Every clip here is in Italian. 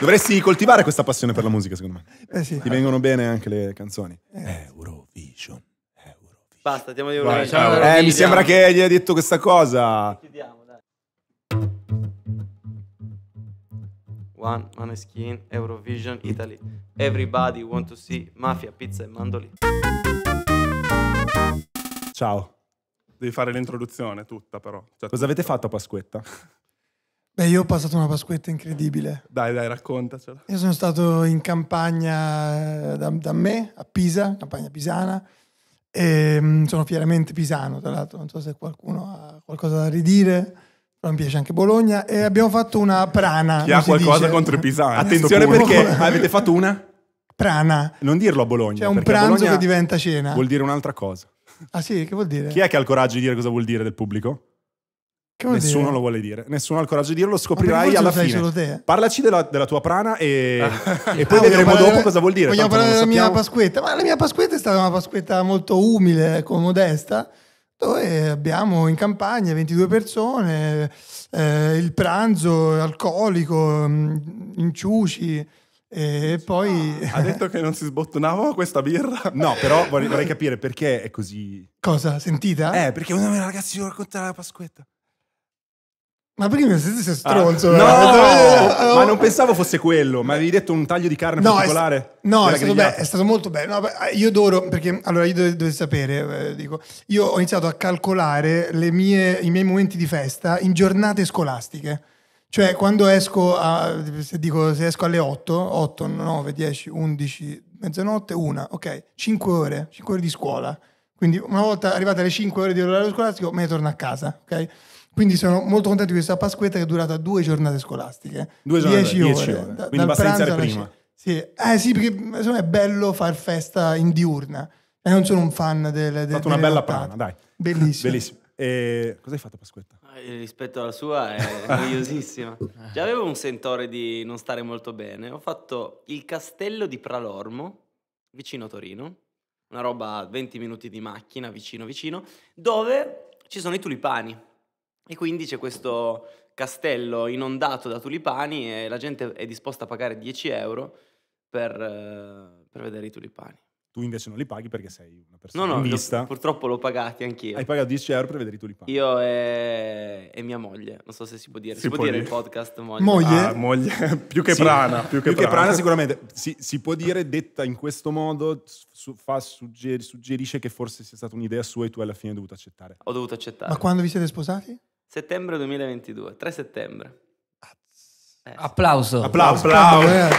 Dovresti coltivare questa passione per la musica, secondo me. Eh sì. Ti vengono bene anche le canzoni. Eh. Eurovision. Eurovision. Basta, andiamo di Eurovision. Vai, Eurovision. Eh, mi sembra che gli hai detto questa cosa. Chiudiamo, dai. One skin, Eurovision, Italy. Everybody want to see Mafia, pizza e mandoli. Ciao. Devi fare l'introduzione tutta, però. Cioè, Cosa avete fatto a Pasquetta? Beh, io ho passato una Pasquetta incredibile. Dai, dai, raccontacela. Io sono stato in campagna eh, da, da me, a Pisa, campagna pisana, e ehm, sono fieramente pisano, tra l'altro, non so se qualcuno ha qualcosa da ridire, però mi piace anche Bologna, e abbiamo fatto una prana. Chi ha qualcosa dice. contro i pisani. Attenzione perché avete fatto una? Prana. Non dirlo a Bologna. Cioè un pranzo Bologna che diventa cena. Vuol dire un'altra cosa. Ah sì, che vuol dire? Chi è che ha il coraggio di dire cosa vuol dire del pubblico? Nessuno dire? lo vuole dire, nessuno ha il coraggio di dirlo, lo scoprirai alla fine. Parlaci della, della, tua prana e, ah. e poi ah, vedremo dopo la, cosa vuol dire. Vogliamo parlare della mia pasquetta, ma la mia pasquetta è stata una pasquetta molto umile, ecco, modesta, dove abbiamo in campagna 22 persone, eh, il pranzo alcolico, mm, inciuci, e poi... Ah, ha detto che non si sbottonava questa birra? No, però vorrei, vorrei capire perché è così... Cosa? Sentita? Eh, perché uno ragazzi ci racconta la Pasquetta. Ma perché mi sei ah. stronzo? Ah, no, no, eh, ma non pensavo fosse quello, ma avevi detto un taglio di carne no, particolare? È, no, è stato, be- è stato, molto bello. No, ah, io adoro, perché allora io dov- dovete sapere, eh, dico, io ho iniziato a calcolare mie, i miei momenti di festa in giornate scolastiche. Cioè, quando esco, a, se, dico, se esco alle 8, 8, 9, 10, 11, mezzanotte, una, ok, 5 ore, 5 ore di scuola. Quindi una volta arrivate alle 5 ore di orario scolastico, me ne torno a casa, ok? Quindi sono molto contento di questa Pasquetta che è durata due giornate scolastiche. Due giornate, dieci, dieci ore. ore. Da, Quindi basta iniziare prima. Sì. Eh, sì, perché insomma è bello far festa in diurna. E non sono un fan del... Ho fatto una bella nottate. prana, dai. Bellissimo. Bellissimo. E... Cos'hai fatto Pasquetta? Ah, rispetto alla sua è noiosissima. Già avevo un sentore di non stare molto bene. Ho fatto il castello di Pralormo, vicino a Torino. Una roba a 20 minuti di macchina, vicino vicino, dove ci sono i tulipani. E quindi c'è questo castello inondato da tulipani e la gente è disposta a pagare 10 euro per, eh, per vedere i tulipani. Tu invece non li paghi perché sei una persona no, no, in vista. No, no, purtroppo l'ho pagati anch'io. Hai pagato 10 euro per vedere i tulipani. Io e, e mia moglie, non so se si può dire. Si, si può, dire il podcast moglie? Moglie? Ah, moglie. più che sì. prana. Più che, più prana. che prana sicuramente. Si, si, può dire, detta in questo modo, su, fa, suggerisce che forse sia stata un'idea sua e tu alla fine hai dovuto accettare. Ho dovuto accettare. Ma quando vi siete sposati? Settembre 2022, 3 settembre. Eh. Applauso. Applauso. Applauso. Applauso.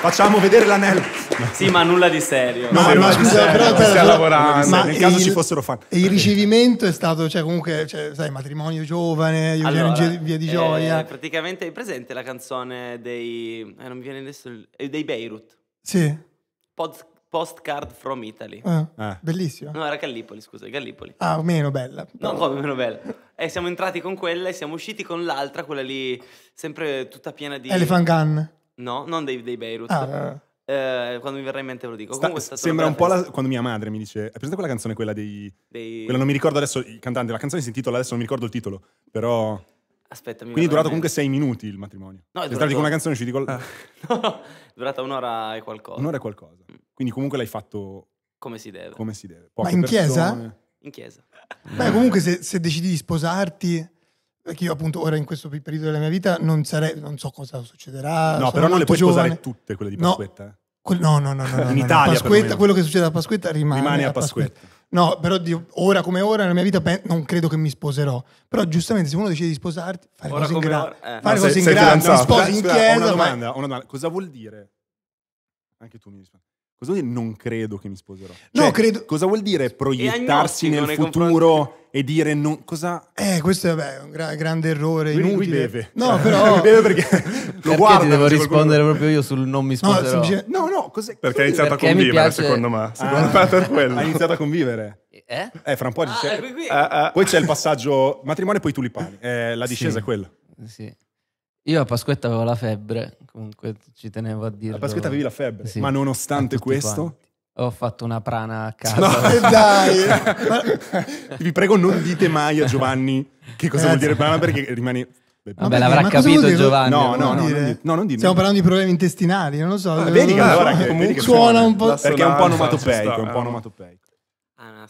Facciamo vedere l'anello. Sì, ma nulla di serio. No, no, ma scusa, però, però, però lavorando, ma nel caso il, ci fossero fan. E il ricevimento è stato, cioè, comunque, cioè, sai, matrimonio giovane, allora, via di eh, gioia. Eh, praticamente è presente la canzone dei eh, non mi viene adesso eh, dei Beirut. Sì. Pod, postcard from Italy. Ah, eh. eh. Bellissimo. No, era Gallipoli, scusa, Gallipoli. Ah, meno bella. No, come meno bella. E siamo entrati con quella e siamo usciti con l'altra, quella lì sempre tutta piena di... Elephant Gun? No, non dei, dei Beirut. Ah, eh, eh quando mi verrà in mente ve lo dico. Sta, sembra un po' la, quando mia madre mi dice: Hai presente quella canzone, quella dei, dei... Quella non mi ricordo adesso il cantante. La canzone si intitola adesso, non mi ricordo il titolo, però. Aspetta, Quindi è durato veramente... comunque sei minuti il matrimonio. No, è durato... con una canzone usciti col. Ah. no, durata un'ora e qualcosa. Un'ora e qualcosa. Mm. Quindi comunque l'hai fatto. Come si deve. Come si deve. Poche Ma in persone... chiesa? In chiesa. Beh, comunque se, se, decidi di sposarti, perché eh, io appunto ora in questo periodo della mia vita non sarei, non so cosa succederà. No, però non le puoi giovane. sposare tutte quelle di Pasquetta. Eh. No, no, no, no, no, no, In Italia Pasquetta, quello che succede a Pasquetta rimane, rimane a Pasquetta. Pasquetta. No, però di, ora come ora nella mia vita pe- non credo che mi sposerò. Però giustamente se uno decide di sposarti, fare ora cose in eh. grado, eh. fare no, cose sei, in grado, sposi in cioè, chiesa. Una domanda, ma... una domanda, cosa vuol dire? Anche tu mi rispondi. Cosa vuol dire non credo che mi sposerò? Cioè, credo. Cosa vuol dire proiettarsi nel futuro confronti... e dire non. Cosa. Eh, questo è vabbè, un gra- grande errore. Lui inutile. Lui beve. No, cioè, però. lui beve perché. Lo guarda. devo rispondere qualcuno... proprio io sul non mi sposerò. No, cioè, semplice... no, no cos'è? Perché ha iniziato perché a convivere, piace... secondo me. Ah. Secondo ah, me per quello. Ha iniziato a convivere. Eh? Eh, fra un po' ah, dice... qui, qui. Ah, ah. Poi c'è il passaggio matrimonio e poi tulipani. Eh, la discesa sì. è quella. Sì. Io a Pasquetta avevo la febbre, comunque ci tenevo a dire. A Pasquetta avevi la febbre, sì. ma nonostante questo... Quanti. Ho fatto una prana a casa. No, eh, dai! Vi prego non dite mai a Giovanni che cosa vuol dire prana perché rimane Vabbè, Vabbè l'avrà capito Giovanni. No, no, no, dire. no, non dire. Stiamo parlando di problemi intestinali, non lo so. Ah, vedi che allora che, vedi che suona un po'. Perché è un po' onomatopeico, è un po' eh. onomatopeico. Ah, no,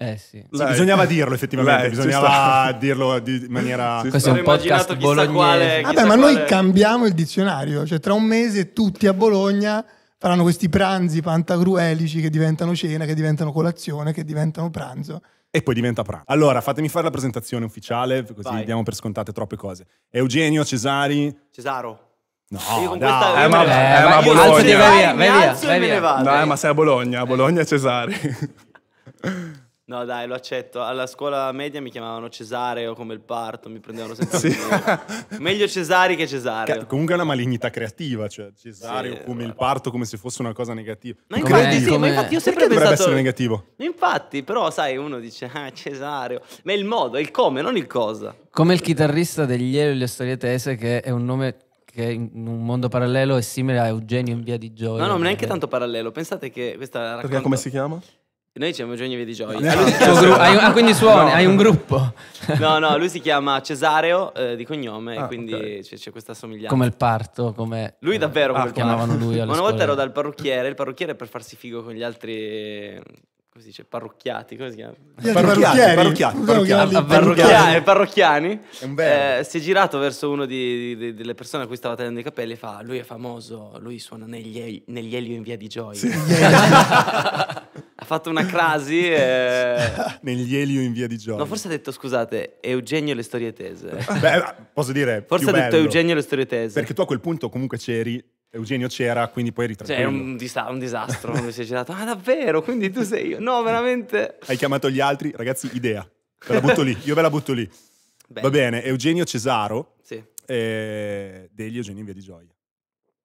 eh sì. Lei, bisognava dirlo effettivamente, Lei, bisognava dirlo di maniera... Ci Questo è un podcast bolognese. Quale, Vabbè, ma quale... noi cambiamo il dizionario, cioè tra un mese tutti a Bologna faranno questi pranzi pantagruelici che diventano cena, che diventano colazione, che diventano pranzo. E poi diventa pranzo. Allora, fatemi fare la presentazione ufficiale, così Vai. diamo per scontate troppe cose. Eugenio Cesari... Cesaro. No, eh, ma, vai via, vai via, ma sei a Bologna, a Bologna Cesari. No, dai, lo accetto. Alla scuola media mi chiamavano Cesareo come il parto, mi prendevano sempre. sì. Meglio Cesari che Cesareo. Che, comunque è una malignità creativa, cioè Cesareo sì, come il parto, come se fosse una cosa negativa. Ma infatti, sì, ma infatti io sempre Perché pensato. essere negativo. Infatti, però, sai, uno dice, ah, Cesareo. Ma è il modo, è il come, non il cosa. Come il chitarrista degli Elio e le storie tese, che è un nome che in un mondo parallelo è simile a Eugenio in via di Gioia. No, no, neanche tanto parallelo. Pensate che questa racconta... Perché come si chiama? Noi siamo Giogni di Gioia. No, gru- hai ah, quindi suoni, no. hai un gruppo. No, no, lui si chiama Cesareo eh, di cognome, ah, quindi okay. c'è, c'è, questa somiglianza. Come il parto, come... Lui davvero ah, come chiamavano lui Ma una volta ero dal parrucchiere, il parrucchiere per farsi figo con gli altri... Come si dice? Parrucchiati, come si chiama? Parrucchiani, parrucchiani, parrucchiani, parrucchiani, parrucchiani. Eh, si è girato verso una delle persone a cui stava tagliando i capelli e fa, lui è famoso, lui suona negli, negli Elio in via di Gioia. Sì ha fatto una crasi e... negli Elio in via di gioia. No, forse ha detto scusate, Eugenio le storie tese. Beh, posso dire Forse ha detto Eugenio le storie tese. Perché tu a quel punto comunque c'eri Eugenio c'era, quindi poi eri Cioè, è un, disa- un disastro. Mi si è girato, ah, davvero? Quindi tu sei io? No, veramente. Hai chiamato gli altri, ragazzi, idea. Ve la butto lì, io ve la butto lì. Bene. Va bene, Eugenio Cesaro sì. Eh, degli Eugenio in via di gioia.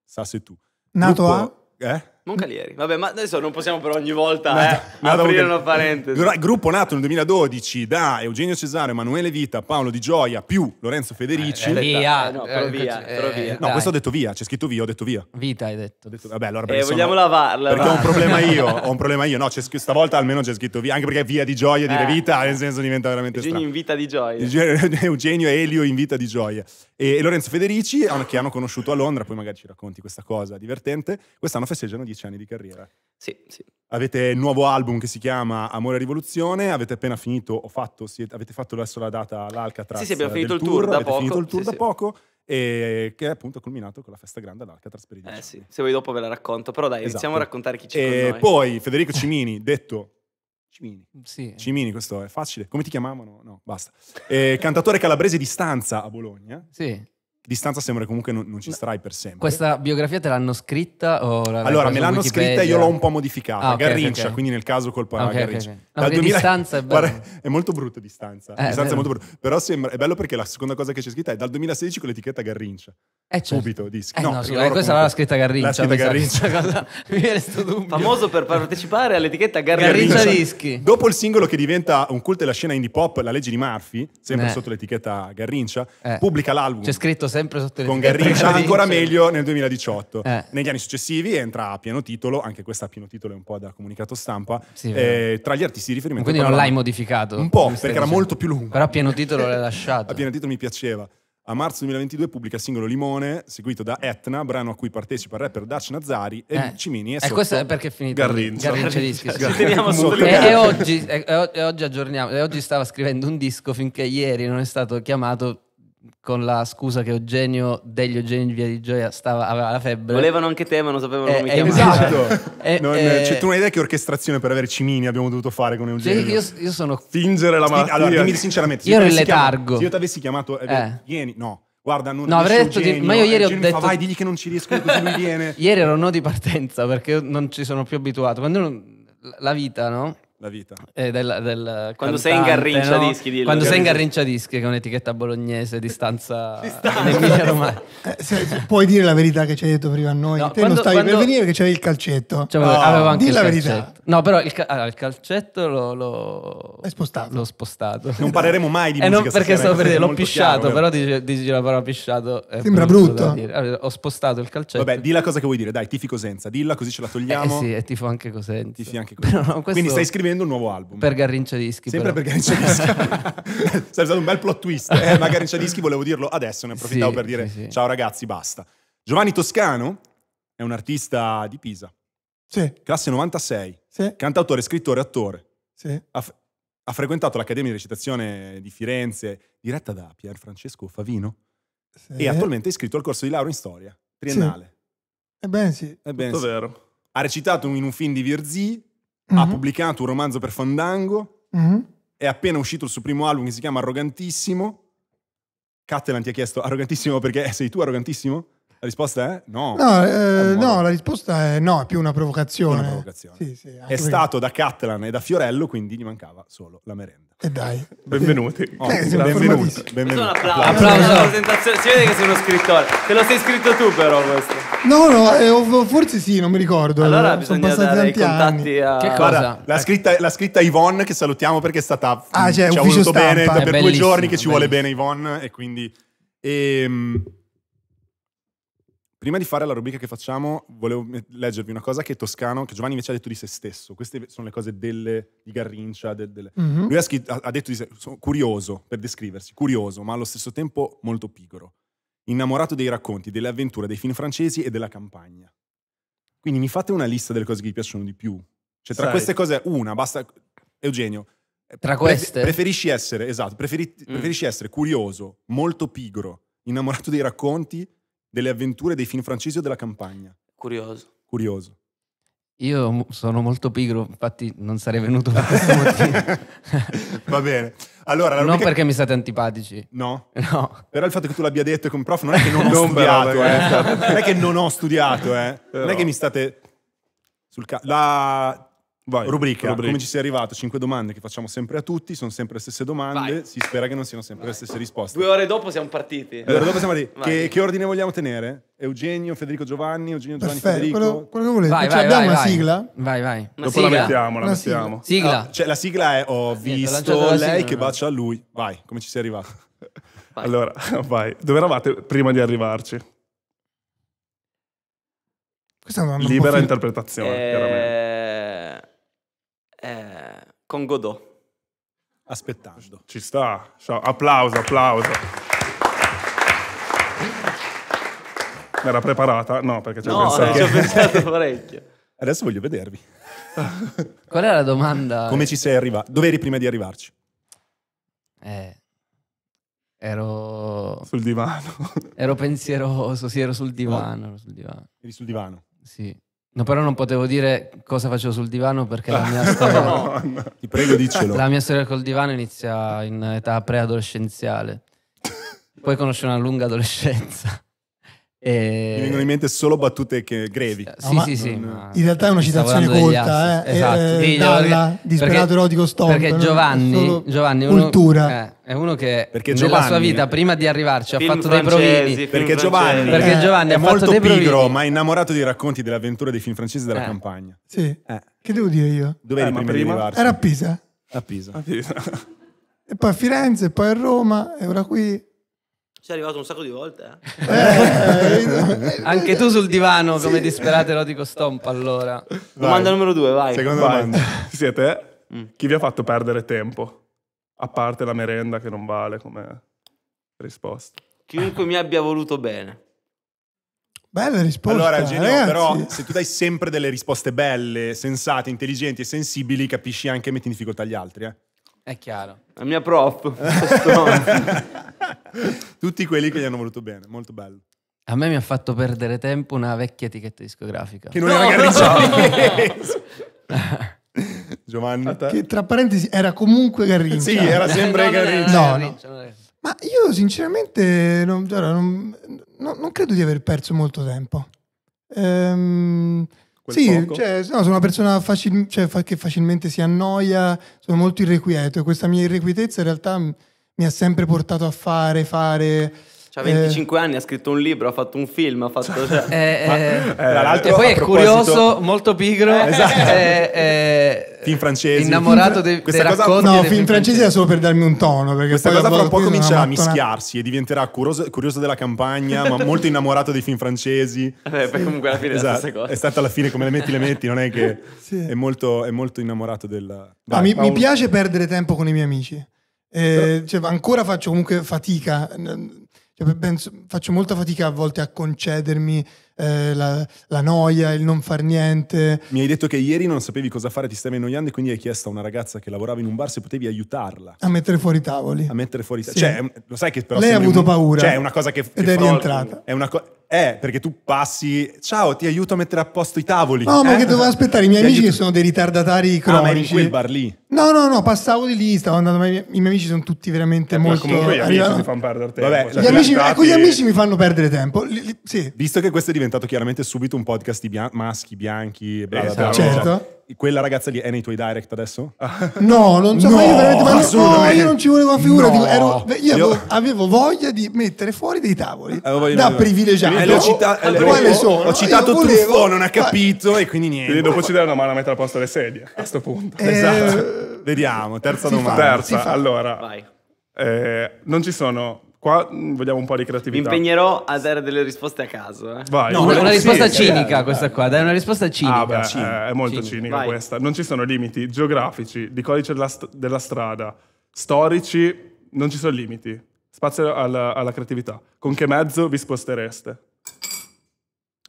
Sa se tu. Nato Gruppo, a? Eh? Moncalieri. Vabbè, ma adesso non possiamo per ogni volta eh, no, aprire no, una parentesi. Gruppo nato nel 2012 da Eugenio Cesare, Emanuele Vita, Paolo Di Gioia più Lorenzo Federici. Eh, eh via, eh, no, però via, però eh, via. No, questo ho detto via, c'è scritto via, ho detto via. Vita hai detto. detto vabbè, allora perché eh, sono, vogliamo lavarla. Perché va. ho un problema io, ho un problema io. No, scritto, stavolta almeno c'è scritto via, anche perché via di gioia dire eh. vita, nel senso diventa veramente Eugenio strano. Eugenio in vita di gioia. Eugenio e Elio in vita di gioia. E, e Lorenzo Federici, che hanno conosciuto a Londra, poi magari ci racconti questa cosa divertente, quest'anno festeggiano di 15 anni di carriera. Sì, sì. Avete il nuovo album che si chiama Amore e Rivoluzione, avete appena finito, ho fatto, siete, avete fatto adesso la data, l'Alcatraz Sì, sì, abbiamo finito il tour, da poco. finito il tour sì, da sì. poco e che è appunto culminato con la festa grande all'Alcatraz per i eh, sì. Se vuoi dopo ve la racconto, però dai, esatto. iniziamo a esatto. raccontare chi ci E poi Federico Cimini, detto Cimini. Sì. Cimini, questo è facile. Come ti chiamavano? No, basta. Eh, cantatore calabrese di stanza a Bologna. Sì distanza sembra comunque non, non, ci starai per sempre. Questa biografia te l'hanno scritta? O allora, me l'hanno Wikipedia? scritta e io l'ho un po' modificata. Ah, okay, Garrincia, okay. quindi nel caso colpa okay, Garrincia. Okay, okay. No, 2000... distanza è bella. è molto brutta distanza. Eh, distanza è molto brutta. Però sembra... è bello perché la seconda cosa che c'è scritta è dal 2016 con l'etichetta Garrincia. Eh, certo. Subito, dischi. Eh, no, no scusa, questa comunque... l'ha scritta Garrincia. La scritta Garrincia. Cosa... Famoso per partecipare all'etichetta Garrincia, Garrincia Dischi. Dopo il singolo che diventa un culto della scena indie pop, La legge di Murphy, sempre eh. sotto l'etichetta Garrincia, eh. pubblica l'album. C'è scritto sempre sotto le Con Garrincia ancora meglio nel 2018. Eh. Negli anni successivi entra a pieno titolo, anche questa a pieno titolo è un po' da comunicato stampa, sì, eh, tra gli artisti di riferimento. Quindi non l'hai modificato? Un po', perché era molto più lungo. Però a pieno titolo l'hai lasciato. a pieno titolo mi piaceva. A marzo 2022 pubblica il singolo Limone, seguito da Etna, brano a cui partecipa il rapper Daci Nazari e eh. Cimini. E eh, questo è perché è finito Garrincia. Garrincia dischi. e, e, e, e, oggi aggiorniamo. E oggi stava scrivendo un disco finché ieri non è stato chiamato con la scusa che Eugenio degli Eugenio di Via di Gioia stava, aveva la febbre. Volevano anche te, ma non sapevano eh, come eh, chiamare. Esatto. esatto. eh, non, eh, eh, cioè, tu non hai idea che orchestrazione per avere Cimini abbiamo dovuto fare con Eugenio? Cioè, io, io sono. Fingere la malattia. Allora, dimmi sinceramente. Io ero in letargo. se io ti avessi chiamato, eh. vieni, no. Guarda, non no, avrei detto Eugenio, di... ma io ieri ho detto fa, vai, digli che non ci riesco così lui viene. ieri ero no di partenza perché non ci sono più abituato, Quando non... la vita, no? la vita. Eh, del, del quando cantante, sei in Garrincia no? Dischi, dillo. Quando sei in Garrincia Dischi, che è un'etichetta bolognese di stanza, stanza. Romagna. Eh, puoi dire la verità che ci hai detto prima a noi. No, Te quando, non stavi quando... per venire che c'era il calcetto. Cioè, no, avevo anche Dì la calcetto. verità. No, però il, ca- il calcetto l'ho, l'ho... spostato. l'ho spostato. Non parleremo mai di eh musica. perché stavo per dire, l'ho pisciato, chiaro, però eh. dici, la parola pisciato. Sembra brutto. ho spostato il calcetto. Vabbè, di la cosa che vuoi dire, dai, tifi Cosenza, dilla così ce la eh, togliamo. Eh sì, e tifo anche Cosenza. Tifi anche Cosenza. Quindi stai scrivendo uscendo un nuovo album. Per Garrincia Dischi. Sempre però. per Garrincia Dischi. Sarebbe stato un bel plot twist. Eh, ma Garrincia Dischi volevo dirlo adesso, ne approfittavo sì, per dire sì, sì. ciao ragazzi, basta. Giovanni Toscano è un artista di Pisa. Sì. Classe 96. Sì. Cantautore, scrittore, attore. Sì. Ha, f- ha frequentato l'Accademia di recitazione di Firenze, diretta da Pier Francesco Favino. Sì. E attualmente è iscritto al corso di laurea in storia, triennale. Sì. Ebbene sì. Ebbene Tutto sì. vero. Ha recitato in un film di Virzì, mm-hmm. ha mhm. pubblicato un romanzo per Fandango, mm-hmm. è appena uscito il suo primo album che si chiama Arrogantissimo. Catalan ti ha chiesto arrogantissimo perché sei tu arrogantissimo? La risposta è no. No, eh, no, la risposta è no, è più una provocazione. Una provocazione. Sì, sì, è stato da Catalan e da Fiorello, quindi gli mancava solo la merenda. E dai. Benvenuti. Oh, eh, benvenuti. benvenuti. Un applauso. applauso. applauso. Si vede che sei uno scrittore. Te lo sei scritto tu però questo. No, no, eh, forse sì, non mi ricordo. Allora Sono bisogna dare i contatti a... Che cosa? Guarda, eh. l'ha, scritta, l'ha scritta Yvonne, che salutiamo perché è stata... Ah, cioè, ci ha voluto stampa. bene, è per eh, due giorni che ci vuole bene Yvonne e quindi... E, ehm, Prima di fare la rubrica che facciamo, volevo leggervi una cosa che Toscano, che Giovanni invece ha detto di se stesso. Queste sono le cose delle, di Garrincia. Del, delle. Mm-hmm. Lui ha, scritto, ha, detto di sé, curioso, per descriversi, curioso, ma allo stesso tempo molto pigro. Innamorato dei racconti, delle avventure, dei film francesi e della campagna. Quindi mi fate una lista delle cose che vi piacciono di più. Cioè, tra Sai. queste cose, una, basta... Eugenio. Eh, tra queste? preferisci essere, esatto, preferi- mm. preferisci essere curioso, molto pigro, innamorato dei racconti delle avventure dei film francesi o della campagna? Curioso. Curioso. Io sono molto pigro, infatti non sarei venuto per questo motivo. Va bene. Allora, non rubrica... perché mi state antipatici. No. no. Però il fatto che tu l'abbia detto con prof non è che non ho non studiato, eh. eh. Non è che non ho studiato, eh. Non è che mi state... Sul ca- la Vai, rubrica, rubrica, come ci sei arrivato? Cinque domande che facciamo sempre a tutti, sono sempre le stesse domande, Vai. si spera che non siano sempre Vai. le stesse risposte. Due ore dopo siamo partiti. Due ore dopo siamo partiti. Che, che, ordine vogliamo tenere? Eugenio, Federico Giovanni, Eugenio Giovanni, Perfetto, Federico. Quello, quello che volete. Vai, cioè, vai, abbiamo vai, una sigla? Vai, vai. Una Dopo sigla? la mettiamo, la una mettiamo. Sigla. sigla. Ah, cioè, la sigla è ho visto lei sigla, che bacia no? lui. Vai, come ci sei arrivato? Vai. Allora, vai. Dove eravate prima di arrivarci? Libera interpretazione, eh... chiaramente con Godot. Aspettando. Ci sta. Ciao. Applauso, applauso. Era preparata? No, perché ci ho no, pensato. No, ci ho pensato parecchio. Adesso voglio vedervi. Qual è la domanda? Come ci sei arrivato? Dove eri prima di arrivarci? Eh, ero... Sul divano. ero pensieroso, sì, ero sul divano. Ero sul divano. Eri sul divano? Sì. No, però non potevo dire cosa facevo sul divano perché la mia storia... no, no. Ti prego, dicelo. La mia storia col divano inizia in età preadolescenziale. Poi conosce una lunga adolescenza. E... Mi vengono in mente solo battute che, grevi. Sì, no, sì, sì. Non... In realtà è una citazione colta, eh. Esatto. Eh, Dalla, disperato erotico stomp. Perché Giovanni, Giovanni uno, cultura. Eh, è uno che perché nella Giovanni, sua vita, prima di arrivarci, ha fatto dei provini. Perché Giovanni, perché eh, Giovanni è, è molto pigro, ma è innamorato dei racconti delle avventure dei film francesi della eh. campagna. Sì. Eh. Che devo dire io? Dove eri prima, prima? di arrivarci? Era a Pisa. A Pisa. A Pisa. e poi a Firenze, poi a Roma, e ora qui sei arrivato un sacco di volte. Eh? eh anche tu sul divano come sì. disperato erotico stomp allora. Vai. Domanda numero due, vai. Seconda vai. domanda. Siete mm. chi vi ha fatto perdere tempo? A parte la merenda che non vale come risposta. Chiunque mi abbia voluto bene. Bella risposta. Allora, Genio, però, se tu dai sempre delle risposte belle, sensate, intelligenti e sensibili, capisci anche e metti in difficoltà gli altri. Eh? È chiaro. La mia prof. Tutti quelli che gli hanno voluto bene, molto bello. A me mi ha fatto perdere tempo una vecchia etichetta discografica. Che non no, era Garrigella. No. Giovanni. Che tra parentesi era comunque Garrigella. Sì, era sempre no, No, no. Ma io sinceramente non, cioè, non, non, credo di aver perso molto tempo. Ehm, sì, cioè, no, sono una persona facil- cioè, che facilmente si annoia, sono molto irrequieto e questa mia irrequietezza in realtà mi ha sempre portato a fare, fare ha 25 eh. anni, ha scritto un libro, ha fatto un film, ha fatto... Cioè... cioè. Eh, Ma, eh, eh e poi è curioso, molto pigro. Eh, esatto. Eh, film francesi. Innamorato de, dei cosa, racconti. No, film francese è solo per darmi un tono. Perché Questa cosa fra un comincia a mischiarsi e diventerà curioso, curioso della campagna, ma molto innamorato dei film francesi. Vabbè, sì. comunque alla fine esatto. è la esatto. È stata alla fine come le metti, le metti, non è che... Sì. È, molto, è, molto, innamorato della... Ah, dai, ah, mi, mi, piace perdere tempo con i miei amici. Eh, cioè, ancora faccio comunque fatica penso, faccio molta fatica a volte a concedermi eh, la, la, noia, il non far niente. Mi hai detto che ieri non sapevi cosa fare, ti stavi annoiando e quindi hai chiesto a una ragazza che lavorava in un bar se potevi aiutarla. A mettere fuori i tavoli. A mettere fuori i tavoli. Cioè, lo sai che però... Lei ha avuto un... paura. Cioè, è una cosa che... che è rientrata. È una cosa eh, perché tu passi, ciao, ti aiuto a mettere a posto i tavoli. No, eh? ma che dovevo aspettare i miei ti amici aiuto... che sono dei ritardatari cronici. Ah, ma in quel bar lì. No, no, no, passavo di lì, stavo andando, i miei amici sono tutti veramente eh, molto... Comunque gli amici arrivano... ti fanno perdere tempo. Vabbè, cioè, gli amici, stati... ecco, gli amici mi fanno perdere tempo, li, li, sì. Visto che questo è diventato chiaramente subito un podcast di bian- maschi, bianchi, bla bla bla. Esatto. Cioè, certo quella ragazza lì è nei tuoi direct adesso? No, non so, no, io veramente ma no, io non ci volevo figura, no. dico, ero, io avevo, avevo, voglia di mettere fuori dei tavoli eh, da privilegiato. Eh, cita- eh, ho, sono? ho citato volevo, Truffo, non ha capito ma... e quindi niente. Quindi dopo ci dai una mano a mettere a posto le sedie, a sto punto. Eh, esatto. Vediamo, terza domanda. Fa, terza, allora. Eh, non ci sono Qua mm, vogliamo un po' di creatività. Mi impegnerò a dare delle risposte a caso. Eh. Vai, no, una, una risposta sì, cinica eh, questa qua, dai, una risposta ah, cinica. Ah, beh, cinica. È, eh, è molto cinica, cinica questa. Non ci sono limiti geografici, di codice della, st- della strada, storici, non ci sono limiti. Spazio alla, alla, creatività. Con che mezzo vi spostereste? E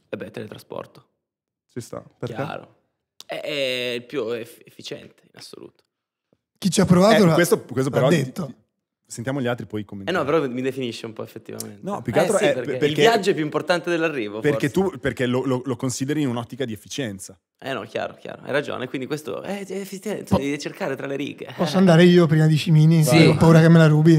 eh beh, teletrasporto. Ci sta, perché? Chiaro. È, è il più efficiente, in assoluto. Chi ci ha provato eh, questo, questo però detto. Ti, Sentiamo gli altri poi commentare. Eh no, però mi definisce un po' effettivamente. No, più che eh altro sì, è perché, perché, il viaggio è più importante dell'arrivo. Perché forse. tu perché lo, lo, lo, consideri in un'ottica di efficienza. Eh no, chiaro, chiaro, hai ragione. Quindi questo eh, eh devi cercare tra le righe. Posso andare io prima di Cimini? Sì. Ho paura che me la rubi.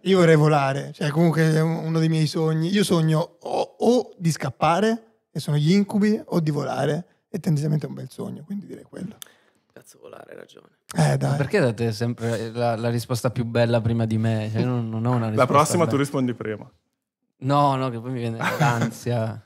io vorrei volare, cioè comunque è uno dei miei sogni. Io sogno o, o di scappare, che sono gli incubi, o di volare. E tendenzialmente è un bel sogno, quindi direi quello. Cazzo volare, hai ragione. Eh, dai. Ma perché date sempre la, la, risposta più bella prima di me? Cioè, non, non, ho una risposta. La prossima bella. tu rispondi prima. No, no, che poi mi viene l'ansia.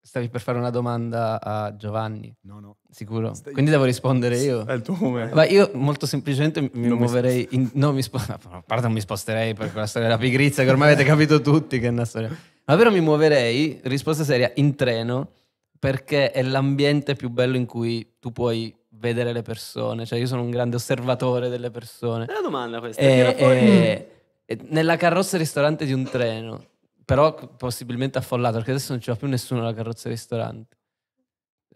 Stavi per fare una domanda a Giovanni? No, no. Sicuro? Stai... Quindi devo rispondere io? È il tuo momento. Ma io molto semplicemente mi non muoverei... Mi in... no, mi spo... A parte non mi sposterei per quella storia della pigrizia che ormai avete capito tutti che è una storia. Ma però mi muoverei, risposta seria, in treno perché è l'ambiente più bello in cui tu puoi vedere le persone, cioè io sono un grande osservatore delle persone. È una domanda questa. E, eh, e, eh, mm. eh, nella carrozza ristorante di un treno, però possibilmente affollato, perché adesso non c'è più nessuno alla carrozza ristorante.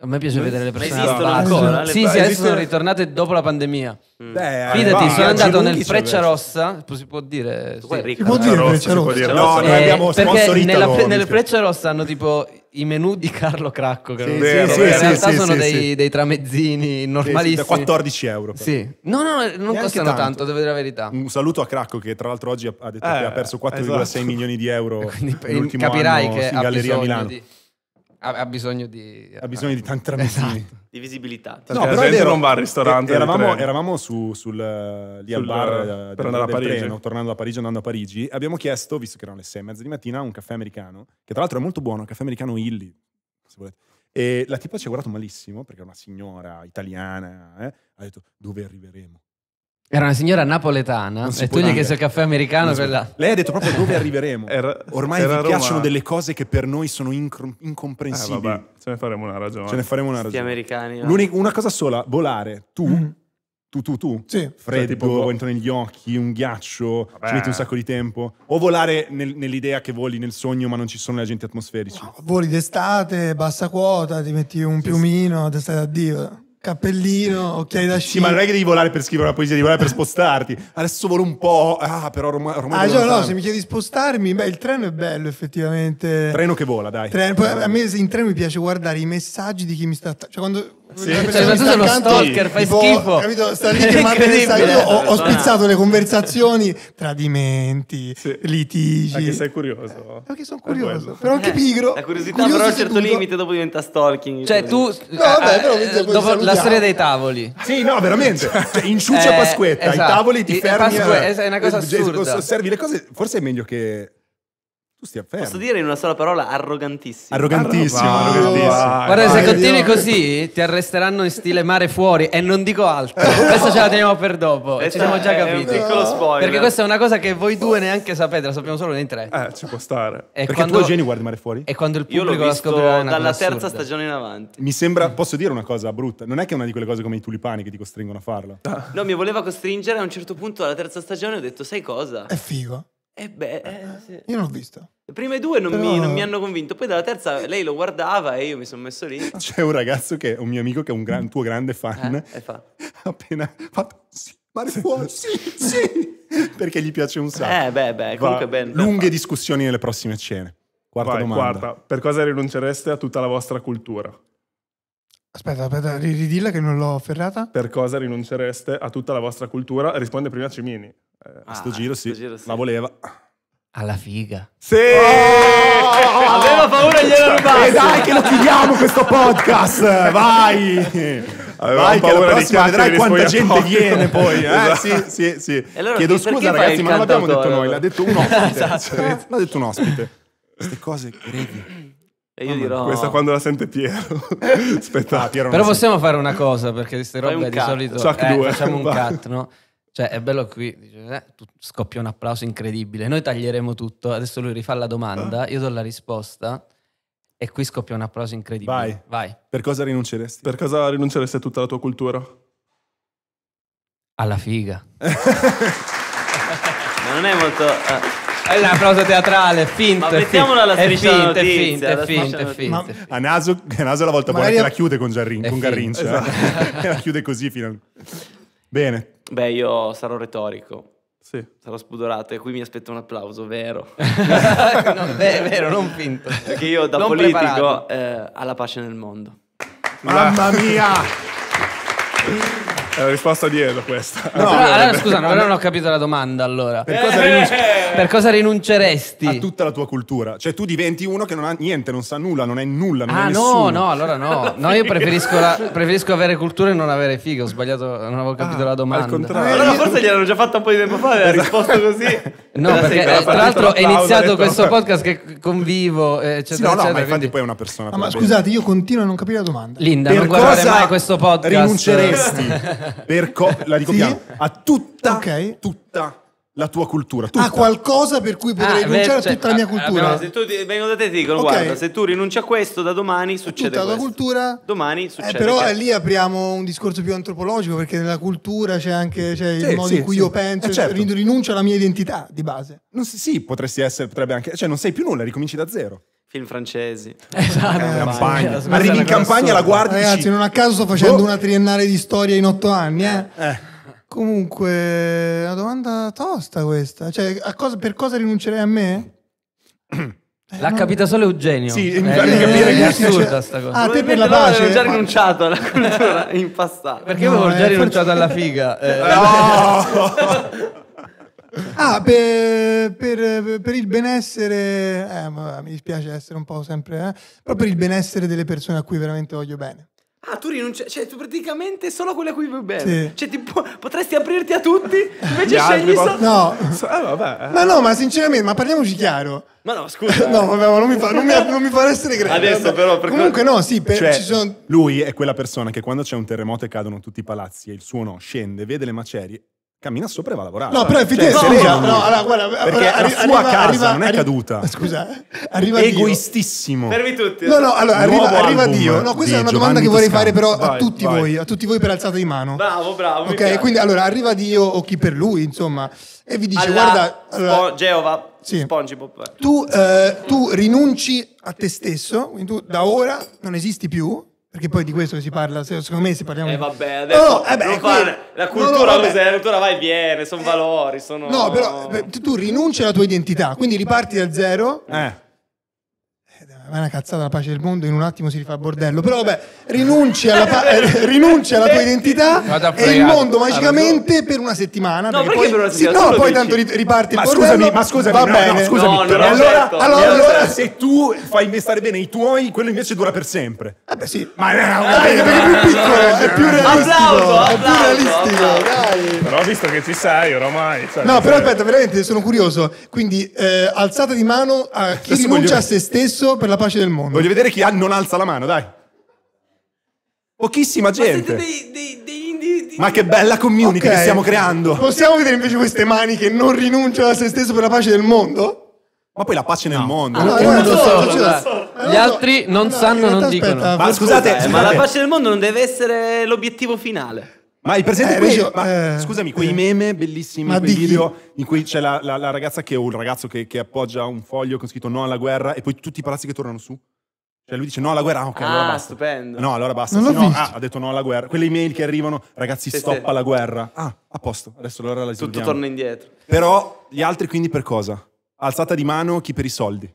A me piace vedere le persone esistono ancora. Le Sì, sì, adesso sono ritornate dopo la pandemia. Mm. Beh, Fidati, sono andato nel Freccia Rossa, si può dire. Sì. Si può dire Freccia Rossa? No, no, no, sponsorizzato. Nella, nel Freccia Rossa hanno tipo i menù di Carlo Cracco, che sì, vero, sì, vero. in realtà sì, sono dei, dei, tramezzini normalissimi. da 14 euro. Però. Sì. No, no, non e costano tanto. devo dire la verità. Un saluto a Cracco che tra l'altro oggi ha, detto eh, che ha perso 4,6 esatto. milioni di euro. Quindi, eh, capirai che in Galleria Milano. Di ha, bisogno di... Ha bisogno di tanti tramezzini. Esatto. Di visibilità. No, cioè, però è vero, non va al ristorante. Eravamo, eravamo su, sul, lì sul, al bar eh, per andare a Parigi. Treno, tornando da Parigi, andando a Parigi. Abbiamo chiesto, visto che erano le sei e mezza di mattina, un caffè americano, che tra l'altro è molto buono, caffè americano Illy, se volete. E la tipa ci ha guardato malissimo, perché è una signora italiana, eh? ha detto, dove arriveremo? Era una signora napoletana e tu gli hai chiesto il caffè americano quella... Lei ha detto proprio dove arriveremo. Era, Ormai era vi Roma. piacciono delle cose che per noi sono inc- incomprensibili. Eh, vabbè, ce ne faremo una ragione. Ce ne faremo una ragione. ragione. americani. Eh. L'unica- una cosa sola, volare. Tu, mhm. tu, tu, tu. Sì. Freddo, Cioè, tipo- entra negli occhi, un ghiaccio, Vabbè. ci metti un sacco di tempo. O volare nel- nell'idea che voli nel sogno ma non ci sono gli agenti atmosferici. Voli d'estate, bassa quota, ti metti un piumino, a testa d'addio. Cappellino, occhiali da sci. Sì, ma non è che devi volare per scrivere una poesia, devi volare per spostarti. Adesso volo un po'. Ah, però Roma. Roma ah, cioè, no, se mi chiedi di spostarmi, beh, il treno è bello, effettivamente. Treno che vola, dai. Treno, poi, a me in treno mi piace guardare i messaggi di chi mi sta. Cioè, quando sì. Cioè, cioè, tu sei uno stalker, fai tipo, schifo. Capito? Sta lì che Io ho, ho spezzato le conversazioni, tradimenti, sì. litigi. Perché sei curioso. Eh, perché sono curioso. Però anche pigro. La curiosità curioso però a un certo tutto. limite dopo diventa stalking. Cioè tu... No, vabbè, però eh, dopo la storia dei tavoli. Sì, no, veramente. Cioè, inciuccia eh, Pasquetta, esatto. i tavoli ti fermi. Pasque- è una cosa eh, assurda. Servi le cose, forse è meglio che tu stia fermo. Posso dire in una sola parola arrogantissimo. Arrogantissimo, Arro- arrogantissimo. Vai, Guarda, vai, se continui vai. così ti arresteranno in stile mare fuori e non dico altro. Questa ce la teniamo per dopo. E ci siamo già capiti. Perché questa è una cosa che voi due neanche sapete, la sappiamo solo noi tre. Eh, ci può stare. E Perché quando... tu Eugeni guardi mare fuori? E quando il pubblico la scoprirà dalla terza assurda. stagione in avanti. Mi sembra, posso dire una cosa brutta, non è che è una di quelle cose come i tulipani che ti costringono a farlo. No, mi voleva costringere a un certo punto alla terza stagione ho detto "Sai cosa? È figo. E eh beh, eh, eh sì. Io non ho visto. Le prime due non, Però... mi, non, mi, hanno convinto, poi dalla terza lei lo guardava e io mi sono messo lì. C'è un ragazzo che è un mio amico che è un gran, tuo grande fan. Eh, e fa. Appena fatto sì, Mario Fuori, sì, sì. Perché gli piace un sacco. Eh, beh, beh, comunque ben. Lunghe discussioni nelle prossime scene. Quarta domanda. per cosa rinuncereste a tutta la vostra cultura? Aspetta, aspetta, ridilla che non l'ho afferrata. Per cosa rinuncereste a tutta la vostra cultura? Risponde prima Cimini. Eh, a ah, sto giro sì, sto giro, sì. la voleva. Alla figa. Sì! Oh! Aveva paura di gliela rubare. E dai che lo chiudiamo questo podcast, vai! Aveva vai paura che la vedrai quanta gente viene poi. Eh? Esatto. Sì, sì, sì. Allora, Chiedo scusa ragazzi, ma non l'abbiamo detto noi, l'ha detto un ospite. esatto. L'ha detto un ospite. Queste cose grevi. E io dirò... Questa quando la sente Piero. Aspetta. Ah, Piero Però possiamo sente. fare una cosa, perché queste robe di solito... Eh, due, facciamo va. un cut, no? Cioè, è bello qui, eh, scoppia un applauso incredibile. Noi taglieremo tutto, adesso lui rifà la domanda, ah. io do la risposta e qui scoppia un applauso incredibile. Vai. Vai. Per cosa rinunceresti? Per cosa rinunceresti a tutta la tua cultura? Alla figa. Ma non è molto... Uh... È un applauso teatrale, finto. Ma mettiamola alla striscia è finto, è finto, è finto, A naso, la volta buona che la chiude con, Garrin, con Garrincia. Eh. Esatto. la chiude così fino a... Bene. Beh, io sarò retorico. Sì. Sarò spudorato e qui mi aspetto un applauso, vero? no, è vero, non finto. Perché io da non politico eh, alla pace nel mondo. Mamma mia! È la risposta di Edo questa. No, però, ah, allora, scusa, no, non ho capito la domanda allora. Per cosa, eh! rinunci- per cosa rinunceresti? A tutta la tua cultura. Cioè tu diventi uno che non ha niente, non sa nulla, non è nulla, non ah, è nessuno. no, allora no. No, io preferisco, la, preferisco avere cultura e non avere figa. Ho sbagliato, non avevo capito ah, la domanda. Al contrario. Eh, allora forse gliel'hanno già fatta un po' di tempo fa e ha esatto. risposto così. No, perché eh, tra l'altro è iniziato questo podcast che convivo, eccetera, sì, no, no, eccetera. Ma infatti quindi... poi è una persona. Ah, ma scusate, io continuo a non capire la domanda. Linda, per non guardare mai questo podcast. Rinunceresti per co- la dico sì? piano, a tutta, okay. tutta la tua cultura. Tutta. Ha qualcosa per cui potrei ah, rinunciare cioè, a tutta la mia ah, cultura. Vabbè, se tu ti, vengo da te e ti dicono: okay. guarda, se tu rinunci a questo, da domani succede. Tutta la tua cultura. Domani eh, succede. Eh, però questo. lì apriamo un discorso più antropologico, perché nella cultura c'è anche c'è sì, il modo sì, in cui sì. io eh, penso, eh, certo. rinuncio alla mia identità di base. Non, sì, potresti essere, potrebbe anche. Cioè, non sei più nulla, ricominci da zero. Film francesi. Esatto. Eh, campagna. Esatto. Arrivi in campagna, la guardi. Eh, ragazzi, non a caso sto boh". facendo oh. una triennale di storia in otto anni. Eh? Eh. Comunque, è una domanda tosta questa. Cioè, a cosa, per cosa rinuncerei a me? L'ha eh, no. capita solo Eugenio. Sì, eh, mi pare eh, di capire che è assurda cioè, sta ah, cosa. Ah, te per la pace? avevo già rinunciato alla cultura in passato. Perché no, avevo già rinunciato alla figa. No! Ah, per, per, per, il benessere, eh, mi dispiace essere un po' sempre, eh, però per il benessere delle persone a cui veramente voglio bene. Ah, tu rinunci, cioè tu praticamente solo quelle a cui vuoi bene. Sì. Cioè, ti, potresti aprirti a tutti, invece scegli solo. No. So, eh, vabbè. Eh. Ma no, ma sinceramente, ma parliamoci chiaro. Ma no, scusa. Eh. no, vabbè, ma non mi fa, non mi, non mi fa essere greco. Adesso, però, perché... comunque, no, sì, per, cioè, sono... lui è quella persona che quando c'è un terremoto e cadono tutti i palazzi e il suo no scende, vede le macerie cammina sopra e va a lavorare. No, però cioè, effettivamente cioè, no, no, allora, guarda, perché arri- la sua arriva, casa arriva, non è arri- caduta. Scusa, eh, arriva egoistissimo. Fermi tutti. No, no, allora arriva, arriva Dio. No, questa di è una Giovanni domanda che vorrei Toscano. fare però vai, a tutti vai. voi, a tutti voi per alzata di mano. Bravo, bravo. Ok, quindi allora arriva Dio o chi per lui, insomma, e vi dice alla guarda, allora, spo- Geova sì. SpongeBob. Tu, eh, tu rinunci a te stesso, quindi tu da ora non esisti più, perché poi di questo si parla, secondo me si parliamo... Eh vabbè, adesso oh, eh no, no, eh beh, la cultura, no, no, la cultura va e viene, sono eh, valori, sono... No, però eh, tu rinunci alla tua identità, quindi riparti da zero. Eh. eh è una cazzata la pace del mondo, in un attimo si rifà il bordello. Però vabbè, rinunci alla, pa- eh, rinunci alla tua identità e il mondo magicamente per una settimana. No, perché, perché poi, per una settimana? Sì, no, poi tanto ri- riparti ma il bordello. Scusami, ma scusami, va no, bene. No, scusami, no, però, allora, certo. allora, allora, se tu fai investare bene i tuoi, quello invece dura per sempre. vabbè eh sì, ma no, eh, bene, è più piccolo, è più realistico. è più realistico, dai. Però visto che ci sai oramai. Sai cioè, no, però cioè- aspetta, veramente sono curioso. Quindi eh, alzata di mano a chi rinuncia a se stesso per la la pace del mondo. Voglio vedere chi ha, non alza la mano, dai. Pochissima gente. Ma che bella community okay. che stiamo creando. Possiamo vedere invece queste mani che non rinunciano a se stesso per la pace del mondo? Ma poi la pace nel no. mondo. Ah, no, non lo so, so, cioè, Gli altri non sanno, non dicono. Ma scusate, eh, ma la pace del mondo non deve essere l'obiettivo finale. Ma il presente eh, quei, io, ma, eh, scusami, quei eh, meme bellissimi, quei video in cui c'è la, la, la, ragazza che, o il ragazzo che, che, appoggia un foglio con scritto no alla guerra e poi tutti i palazzi che tornano su. Cioè lui dice no alla guerra, ah, ok, ah, allora basta. stupendo. No, allora basta. Non no, ah, ha detto no alla guerra. Quelle email che arrivano, ragazzi, sì, stop sì. alla guerra. Ah, a posto, adesso allora la risolviamo. Tutto torna indietro. Però gli altri quindi per cosa? Alzata di mano chi per i soldi.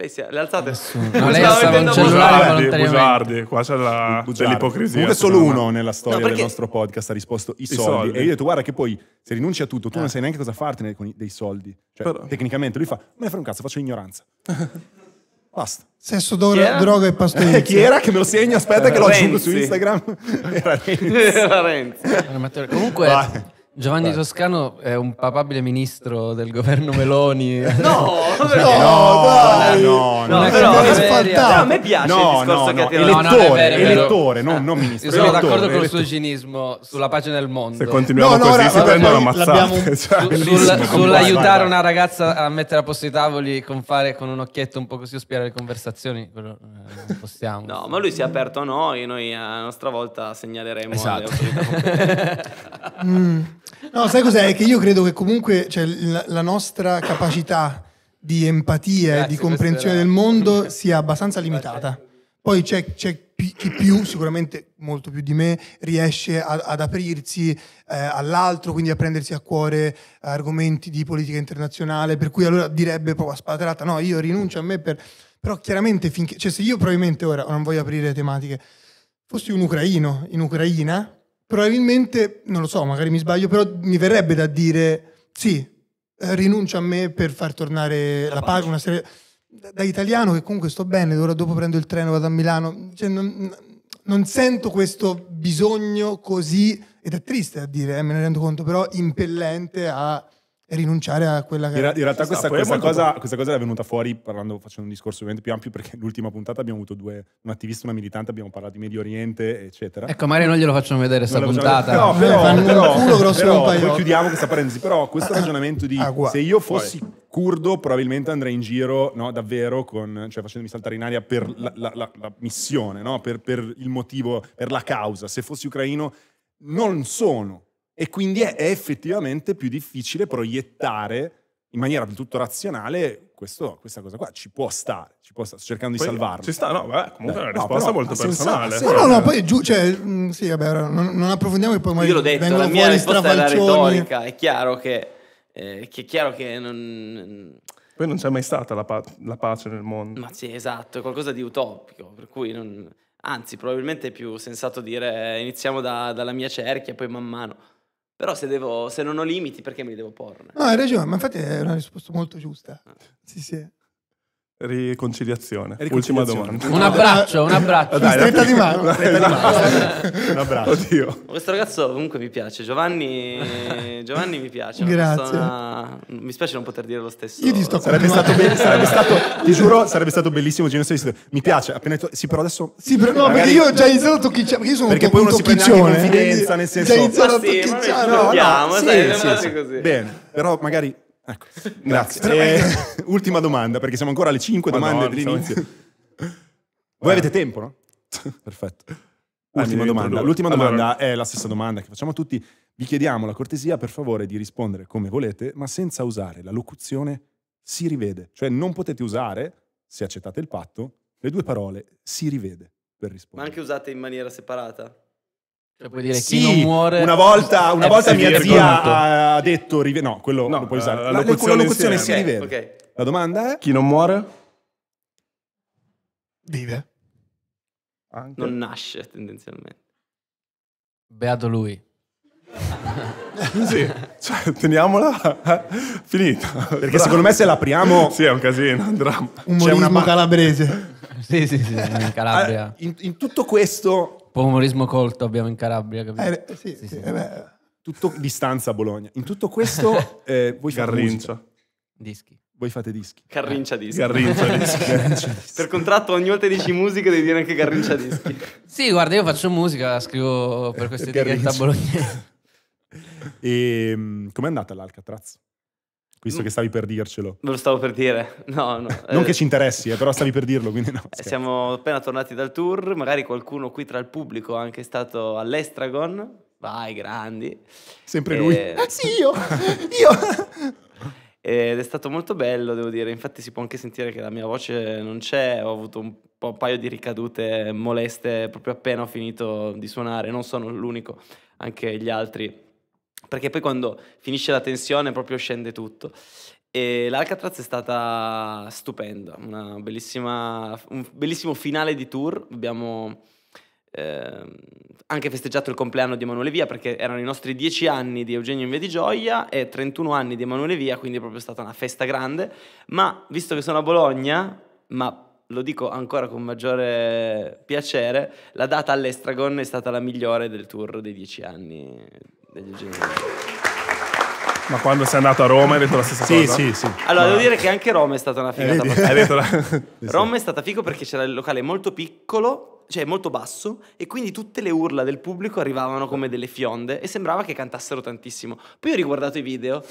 Lei si è... Le alzate? No, lei alzava un cellulare Bugiardi, qua c'è la... dell'ipocrisia. Comunque solo uno nella storia no, perché... del nostro podcast ha risposto i, I soldi. soldi. E io ho detto, guarda che poi se rinunci a tutto, tu eh. non ah. sai neanche cosa fartene con i... dei soldi. Cioè, Però... tecnicamente lui fa, me ne frega un cazzo, faccio ignoranza. Basta. Sesso, dor- droga e pastorizia. Eh, chi era che me lo segno? Aspetta che lo aggiungo su Instagram. Era Renzi. Era Renzi. Comunque... Giovanni Toscano è un papabile ministro del governo Meloni. no, perché- no, dai. no, no, no, no, però, è sfaltato. Eh, però a me piace il discorso che ha tirato. No, no, elettore, vero, elettore, non, non ministro. Io sono elettore, eh. d'accordo con il suo cinismo sulla pace nel mondo. Se continuiamo No, no, così ora- si ora prendono poi l'abbiamo- cioè, Sull'aiutare una ragazza a mettere a posto i tavoli, con fare con un occhietto un po' così, o spiare le conversazioni, eh, non possiamo. No, ma lui si è aperto a noi, noi a nostra volta segnaleremo alle Esatto. autorità No, sai cos'è? È che io credo che comunque cioè, la, nostra capacità di empatia e di comprensione del mondo sia abbastanza limitata. Poi c'è, c'è chi più, sicuramente molto più di me, riesce a, ad aprirsi eh, all'altro, quindi a prendersi a cuore argomenti di politica internazionale, per cui allora direbbe proprio a spatratta, no, io rinuncio a me per... Però chiaramente finché... Cioè se io probabilmente ora non voglio aprire tematiche, fossi un ucraino in Ucraina, probabilmente, non lo so, magari mi sbaglio, però mi verrebbe da dire sì, eh, rinuncia a me per far tornare la, la paga, una serie... Da, italiano che comunque sto bene, ora dopo prendo il treno, e vado a Milano, cioè, non, non, sento questo bisogno così, ed è triste a dire, eh, me ne rendo conto, però impellente a rinunciare a quella che... In, realtà questa, questa, cosa, questa, cosa, è venuta fuori parlando, facendo un discorso ovviamente più ampio perché l'ultima puntata abbiamo avuto due, un attivista e una militante, abbiamo parlato di Medio Oriente, eccetera. Ecco, magari non glielo facciamo vedere questa puntata. Vedere. No, però, eh, però, culo grosso però, un poi chiudiamo questa parentesi, però questo ah, ragionamento di ah, se io fossi curdo probabilmente andrei in giro, no, davvero, con, cioè facendomi saltare in aria per la, la, la, la missione, no, per, per il motivo, per la causa. Se fossi ucraino non sono e quindi è, è effettivamente più difficile proiettare in maniera del tutto razionale questo, questa cosa qua ci può stare, ci può stare, sto cercando poi, di salvarlo. Ci sta, no, vabbè, comunque eh, è una risposta no, molto personale. Senza, no, no, poi giù, cioè, mm, sì, vabbè, non, non approfondiamo che poi magari Io l'ho detto, la mia risposta è la retorica, è chiaro che, eh, che è chiaro che non... Poi non c'è mai stata la, pa la, pace nel mondo. Ma sì, esatto, è qualcosa di utopico, per cui non... Anzi, probabilmente è più sensato dire eh, iniziamo da, dalla mia cerchia poi man mano... Però se, devo, se non ho limiti, perché me li devo porre? No, hai ragione, ma infatti è una risposta molto giusta. Ah. Sì, sì. Riconciliazione. Ultima domanda. Un abbraccio, un abbraccio. Ah, dai, stretta di mano. un abbraccio. Oddio. Questo ragazzo comunque mi piace. Giovanni, Giovanni mi piace. Grazie. Persona... Mi spiace non poter dire lo stesso. Io ti sto sarebbe stato, be- sarebbe stato Ti giuro, sarebbe stato bellissimo. mi piace. Appena detto, sì, però adesso. Sì, però, no, magari... perché io ho già iniziato a tocchicciare. Perché io sono perché poi uno si prende confidenza, nel senso. Già iniziato a tocchicciare. No, no, sì, sai, sì, sì. Bene, però magari Ecco, grazie. Eh, ultima domanda, perché siamo ancora alle 5 Madonna, domande dell'inizio. Voi Beh. avete tempo, no? Perfetto. Ultima domanda. L'ultima domanda allora. è la stessa domanda che facciamo a tutti. Vi chiediamo la cortesia, per favore, di rispondere come volete, ma senza usare la locuzione si rivede. Cioè non potete usare, se accettate il patto, le due parole si rivede per rispondere. Ma anche usate in maniera separata? Cioè, puoi dire sì, chi non muore. Una volta, una volta mia zia ha, ha detto. No, quello no, lo puoi eh, usare. La, la locuzione, locuzione si rivede. Okay. La domanda è: chi non muore? Vive. Anche. Non nasce tendenzialmente. Beato lui. sì, cioè, teniamola eh, finita. Perché secondo me se l'apriamo... sì, è un casino, un dramma. C'è una calabrese. sì, sì, sì, in Calabria. Ah, in, in tutto questo po' umorismo colto abbiamo in Calabria, capito? Eh, sì, sì, sì. Eh tutto distanza a Bologna. In tutto questo eh, voi Garrincia. fate Dischi. Voi fate dischi. Carrincia eh, dischi. Garrincia dischi. Garrincia dischi. per contratto ogni volta che dici musica devi dire anche Carrincia dischi. sì, guarda, io faccio musica, scrivo per queste questa a Bologna. E ehm, com'è andata l'Alcatraz? Visto mm. che stavi per dircelo. Non lo stavo per dire, no, no. non che eh, ci interessi, eh, però stavi per dirlo, quindi no. Scherzo. Siamo appena tornati dal tour, magari qualcuno qui tra il pubblico è anche stato all'Estragon. Vai, grandi. Sempre e... lui. Ah sì, io! io! Ed è stato molto bello, devo dire. Infatti si può anche sentire che la mia voce non c'è. Ho avuto un, un paio di ricadute moleste proprio appena ho finito di suonare. Non sono l'unico, anche gli altri perché poi quando finisce la tensione proprio scende tutto. E l'Alcatraz è stata stupenda, un bellissimo finale di tour. Abbiamo eh, anche festeggiato il compleanno di Emanuele Via perché erano i nostri dieci anni di Eugenio in Via di Gioia e 31 anni di Emanuele Via, quindi è proprio stata una festa grande. Ma visto che sono a Bologna, ma lo dico ancora con maggiore piacere, la data all'Estragon è stata la migliore del tour dei dieci anni degli genitori. Ma quando sei andato a Roma hai detto la stessa sì, cosa? Sì, sì, Allora, Ma... devo dire che anche Roma è stata una figata. Eh, hai detto la... Roma è stata figo perché c'era il locale molto piccolo, cioè molto basso, e quindi tutte le urla del pubblico arrivavano come delle fionde e sembrava che cantassero tantissimo. Poi ho riguardato i video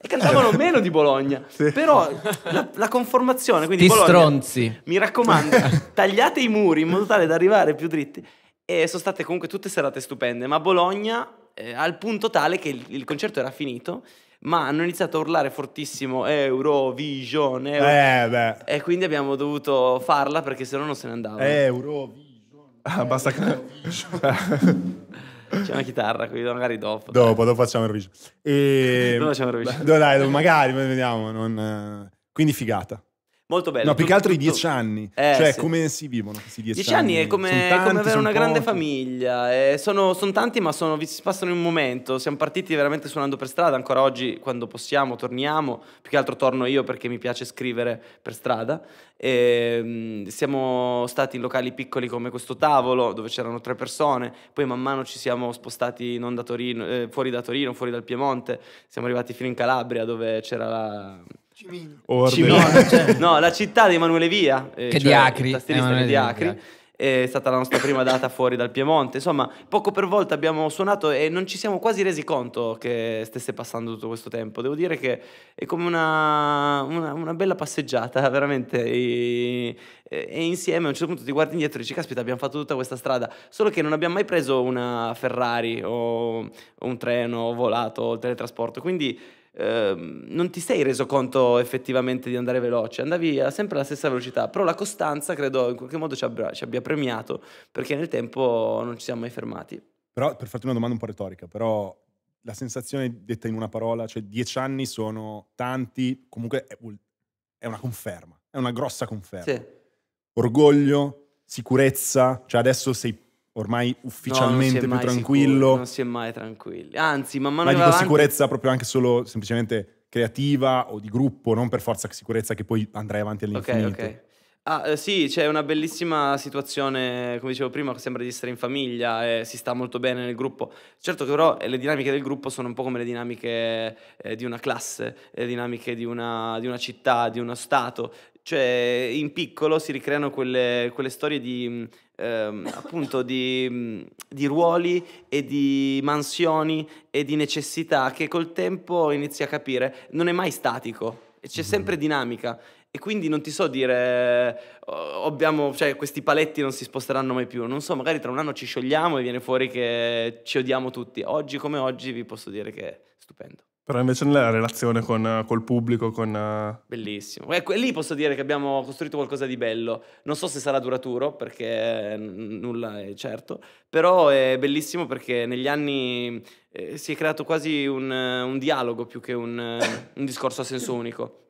e cantavano meno di Bologna. Sì. Però la, la, conformazione, quindi Ti Bologna, stronzi. Mi raccomando, tagliate i muri in modo tale da arrivare più dritti. E sono state comunque tutte serate stupende, ma Bologna eh, al punto tale che il, il concerto era finito ma hanno iniziato a urlare fortissimo Eurovision. Euro... Eh, beh. E quindi abbiamo dovuto farla perché sennò non se ne andava. Eurovision. Ah, basta Eurovision. C'è una chitarra, quindi magari dopo. Dopo, dopo facciamo Eurovision. E... Ehm, dopo facciamo Eurovision. Dai, dai, magari, vediamo. Non... Quindi figata. Molto bello. No, più che altro tutto... i dieci anni. Eh, cioè, sì. come si vivono questi dieci, dieci anni? Dieci anni è come, tanti, come avere una pochi. grande famiglia. Eh, sono, sono, tanti, ma sono, si passano in un momento. Siamo partiti veramente suonando per strada. Ancora oggi, quando possiamo, torniamo. Più che altro torno io perché mi piace scrivere per strada. E, ehm, siamo stati in locali piccoli come questo tavolo, dove c'erano tre persone. Poi man mano ci siamo spostati da Torino, eh, fuori da Torino, fuori dal Piemonte. Siamo arrivati fino in Calabria, dove c'era la Cimino, cioè. no, la città di Emanuele Via, eh, che cioè, di Acri, Emanuele di Acri. Via è stata la nostra prima data fuori dal Piemonte. Insomma, poco per volta abbiamo suonato e non ci siamo quasi resi conto che stesse passando tutto questo tempo. Devo dire che è come una, una, una bella passeggiata, veramente. E, e, insieme a un certo punto ti guardi indietro e dici: Caspita, abbiamo fatto tutta questa strada. Solo che non abbiamo mai preso una Ferrari o, o un treno o volato o il teletrasporto. Quindi Ehm, non ti sei reso conto effettivamente di andare veloce, andavi a sempre alla stessa velocità, però la costanza credo in qualche modo ci abbia, ci abbia premiato perché nel tempo non ci siamo mai fermati. Però per farti una domanda un po' retorica, però la sensazione detta in una parola, cioè dieci anni sono tanti, comunque è, una conferma, è una grossa conferma. Sì. Orgoglio, sicurezza, cioè adesso sei ormai ufficialmente no, più tranquillo. Sicuro, non si è mai tranquilli. Anzi, man mano Ma dico avanti... sicurezza proprio anche solo semplicemente creativa o di gruppo, non per forza sicurezza che poi andrai avanti all'infinito. Ok, ok. Ah, eh, sì, c'è una bellissima situazione, come dicevo prima, sembra di essere in famiglia e si sta molto bene nel gruppo. Certo che però eh, le dinamiche del gruppo sono un po' come le dinamiche eh, di una classe, le dinamiche di una, di una, città, di uno stato. Cioè, in piccolo si ricreano quelle, quelle storie di ehm, appunto di, mm, di, ruoli e di mansioni e di necessità che col tempo inizi a capire non è mai statico, c'è sempre dinamica e quindi non ti so dire oh, abbiamo, cioè, questi paletti non si sposteranno mai più, non so, magari tra un anno ci sciogliamo e viene fuori che ci odiamo tutti. Oggi come oggi vi posso dire che è stupendo. Però invece nella relazione con, col pubblico, con... Eh, bellissimo. Ecco, e lì posso dire che abbiamo costruito qualcosa di bello. Non so se sarà duraturo, perché eh, nulla è certo, però è bellissimo perché negli anni eh, si è creato quasi un, un dialogo più che un, un discorso a senso unico.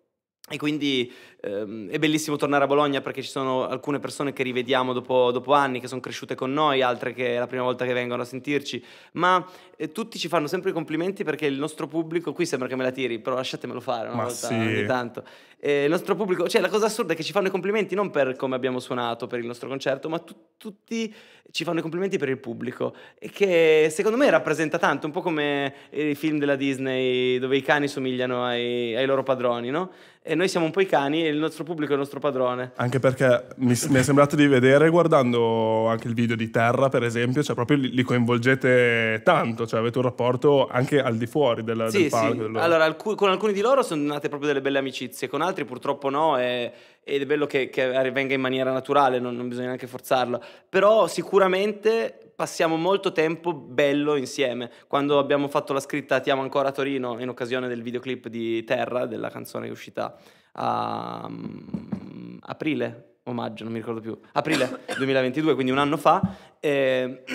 E quindi ehm, è bellissimo tornare a Bologna perché ci sono alcune persone che rivediamo dopo, dopo anni, che sono cresciute con noi, altre che è la prima volta che vengono a sentirci, ma eh, tutti ci fanno sempre i complimenti perché il nostro pubblico, qui sembra che me la tiri, però lasciatemelo fare una ma volta sì. ogni tanto, eh, il nostro pubblico, cioè la cosa assurda è che ci fanno i complimenti non per come abbiamo suonato per il nostro concerto, ma tu, tutti ci fanno i complimenti per il pubblico, e che secondo me rappresenta tanto, un po' come eh, i film della Disney dove i cani somigliano ai, ai loro padroni, no? e noi siamo un po' i cani e il nostro pubblico è il nostro padrone. Anche perché mi, mi è sembrato di vedere guardando anche il video di Terra, per esempio, cioè proprio li, li coinvolgete tanto, cioè avete un rapporto anche al di fuori della, sì, del palco. Sì. Allora, alc- con alcuni di loro sono nate proprio delle belle amicizie, con altri purtroppo no e, ed è bello che, che venga in maniera naturale, non, non bisogna neanche forzarlo. Però sicuramente passiamo molto tempo bello insieme. Quando abbiamo fatto la scritta Ti amo ancora a Torino in occasione del videoclip di Terra, della canzone che è uscita a um, aprile o maggio, non mi ricordo più, aprile 2022, quindi un anno fa, eh,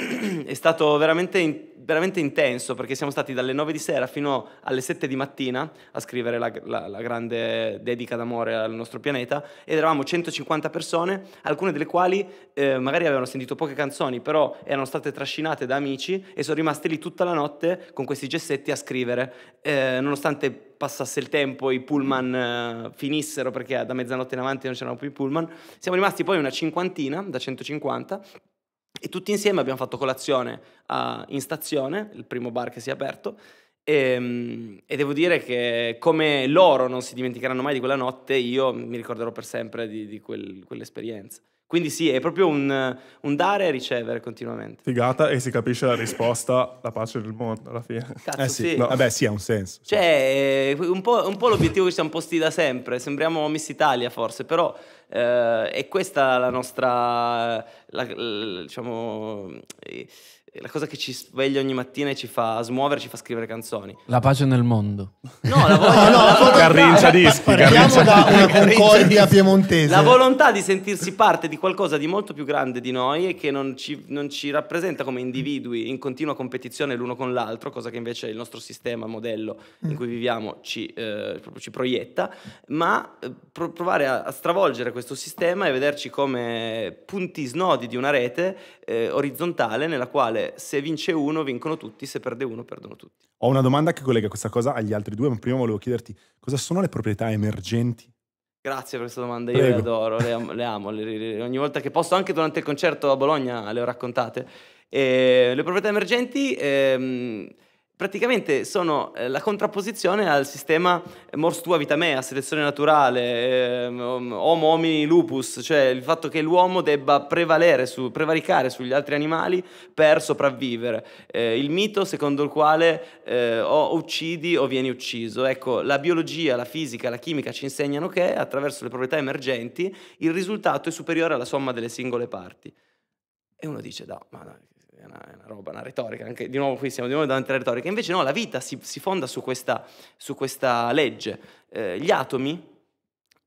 è stato veramente, veramente, intenso perché siamo stati dalle 9 di sera fino alle 7 di mattina a scrivere la, la, la grande dedica d'amore al nostro pianeta ed eravamo 150 persone, alcune delle quali eh, magari avevano sentito poche canzoni, però erano state trascinate da amici e sono rimaste lì tutta la notte con questi gessetti a scrivere, eh, nonostante passasse il tempo, i pullman eh, finissero perché da mezzanotte in avanti non c'erano più i pullman. Siamo rimasti poi una cinquantina, da 150 e tutti insieme abbiamo fatto colazione a, in stazione, il primo bar che si è aperto, e, ehm, e, devo dire che come loro non si dimenticheranno mai di quella notte, io mi ricorderò per sempre di, di quel, quell'esperienza. Quindi sì, è proprio un, un, dare e ricevere continuamente. Figata e si capisce la risposta, la pace del mondo alla fine. Cazzo, eh sì, sì. No, vabbè eh sì, ha un senso. Cioè, cioè eh, un po', un po' l'obiettivo che ci siamo posti da sempre, sembriamo Miss Italia forse, però eh, e questa è la nostra, la, la, diciamo, la cosa che ci sveglia ogni mattina e ci fa smuovere, ci fa scrivere canzoni. La pace nel mondo. No, la voglia, no, no, la volontà, eh, carrincia dischi. Partiamo da una concordia piemontese. La volontà di sentirsi parte di qualcosa di molto più grande di noi e che non ci, non ci rappresenta come individui in continua competizione l'uno con l'altro, cosa che invece il nostro sistema, modello in cui viviamo ci, eh, ci proietta, ma eh, pro- provare a, a, stravolgere questo sistema e vederci come punti snodi di una rete eh, orizzontale nella quale quale se vince uno vincono tutti, se perde uno perdono tutti. Ho una domanda che collega questa cosa agli altri due, ma prima volevo chiederti cosa sono le proprietà emergenti? Grazie per questa domanda, Prego. io le adoro, le amo, le amo le, le, ogni volta che posso, anche durante il concerto a Bologna le ho raccontate. E le proprietà emergenti... Ehm, praticamente sono eh, la contrapposizione al sistema eh, mors tua vita mea, selezione naturale, ehm, homo homini lupus, cioè il fatto che l'uomo debba prevalere, su, prevaricare sugli altri animali per sopravvivere. Eh, il mito secondo il quale eh, o uccidi o vieni ucciso. Ecco, la biologia, la fisica, la chimica ci insegnano che attraverso le proprietà emergenti il risultato è superiore alla somma delle singole parti. E uno dice, no, ma no, una, è una roba, una retorica, anche di nuovo qui siamo di nuovo davanti alla retorica, invece no, la vita si, si fonda su questa, su questa legge, eh, gli atomi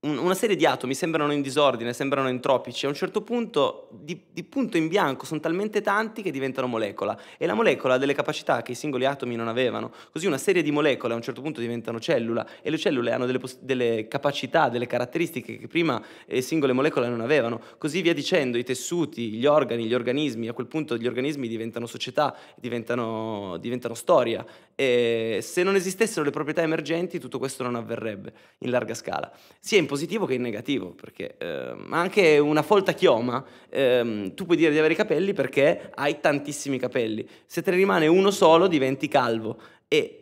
una serie di atomi sembrano in disordine, sembrano entropici, a un certo punto di, di, punto in bianco sono talmente tanti che diventano molecola e la molecola ha delle capacità che i singoli atomi non avevano, così una serie di molecole a un certo punto diventano cellula e le cellule hanno delle, delle capacità, delle caratteristiche che prima le eh, singole molecole non avevano, così via dicendo i tessuti, gli organi, gli organismi, a quel punto gli organismi diventano società, diventano, diventano storia e eh, se non esistessero le proprietà emergenti tutto questo non avverrebbe in larga scala, sia in positivo che in negativo, perché eh, anche una folta chioma, eh, tu puoi dire di avere i capelli perché hai tantissimi capelli, se te ne rimane uno solo diventi calvo e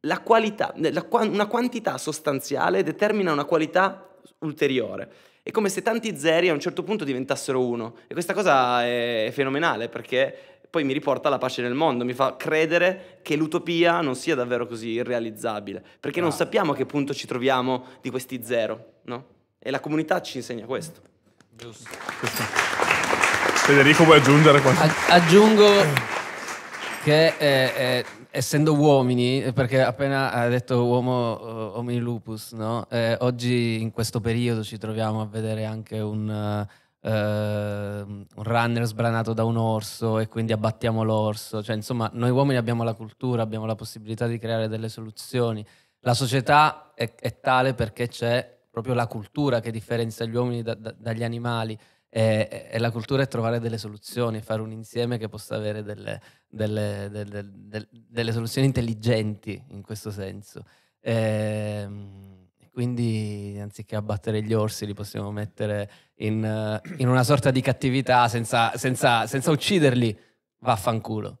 la qualità, la, una quantità sostanziale determina una qualità ulteriore. È come se tanti zeri a un certo punto diventassero uno. E questa cosa è fenomenale perché poi mi riporta alla pace nel mondo, mi fa credere che l'utopia non sia davvero così irrealizzabile, perché ah. non sappiamo a che punto ci troviamo di questi zero, no? E la comunità ci insegna questo. Giusto. Federico vuoi aggiungere qualcosa? aggiungo che eh, eh, essendo uomini, perché appena ha detto uomo eh, omni lupus, no? eh, oggi in questo periodo ci troviamo a vedere anche un... Uh, uh, un runner sbranato da un orso e quindi abbattiamo l'orso. Cioè, insomma, noi uomini abbiamo la cultura, abbiamo la possibilità di creare delle soluzioni. La società è, è tale perché c'è proprio la cultura che differenzia gli uomini da, da, dagli animali. E, e, la cultura è trovare delle soluzioni, fare un insieme che possa avere delle, delle, delle, delle soluzioni intelligenti in questo senso. Ehm, quindi anziché abbattere gli orsi li possiamo mettere in, eh, in una sorta di cattività senza, senza, senza ucciderli. Vaffanculo.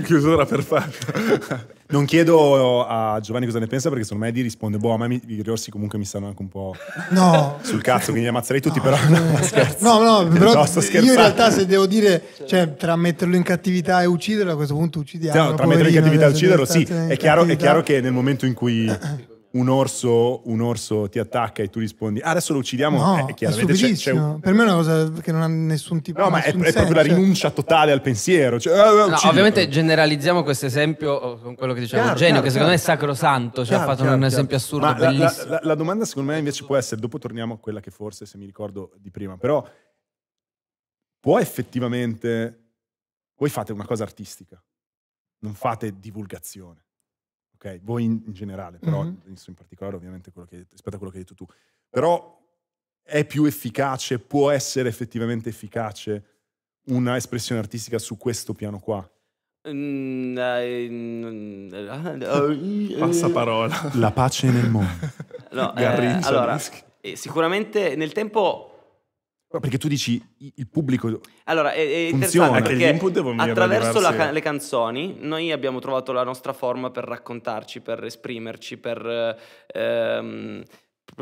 Chiusura perfetta. Non chiedo a Giovanni cosa ne pensa perché secondo me gli risponde, boh, a ma gli orsi comunque mi stanno anche un po' no. sul cazzo, quindi li ammazzerei tutti, no. però no, scherzo. No, no, però io in realtà se devo dire, cioè, tra metterlo in cattività e ucciderlo, a questo punto uccidiamo. No, tra metterlo in cattività e ucciderlo, sì, è chiaro, è chiaro, che nel momento in cui un orso, un orso, ti attacca e tu rispondi ah, adesso lo uccidiamo no, eh, chiaramente c'è, c'è un... per me è una cosa che non ha nessun tipo di no ma è, è, proprio la rinuncia totale al pensiero cioè, ah, no, ovviamente generalizziamo questo esempio oh, con quello che diceva Eugenio che secondo chiaro, me è sacrosanto cioè, ha fatto chiaro, un esempio assurdo ma bellissimo. la, la, la domanda secondo me invece può essere dopo torniamo a quella che forse se mi ricordo di prima però può effettivamente voi fate una cosa artistica non fate divulgazione ok? Voi in, in generale, però mm-hmm. in particolare ovviamente quello che, rispetto a quello che hai detto tu. Però è più efficace, può essere effettivamente efficace una espressione artistica su questo piano qua? Mm, mm, Passa parola. La pace nel mondo. No, eh, allora, eh, sicuramente nel tempo perché tu dici il pubblico. Allora, è, è funziona. interessante perché attraverso can- le canzoni noi abbiamo trovato la nostra forma per raccontarci, per esprimerci, per, ehm,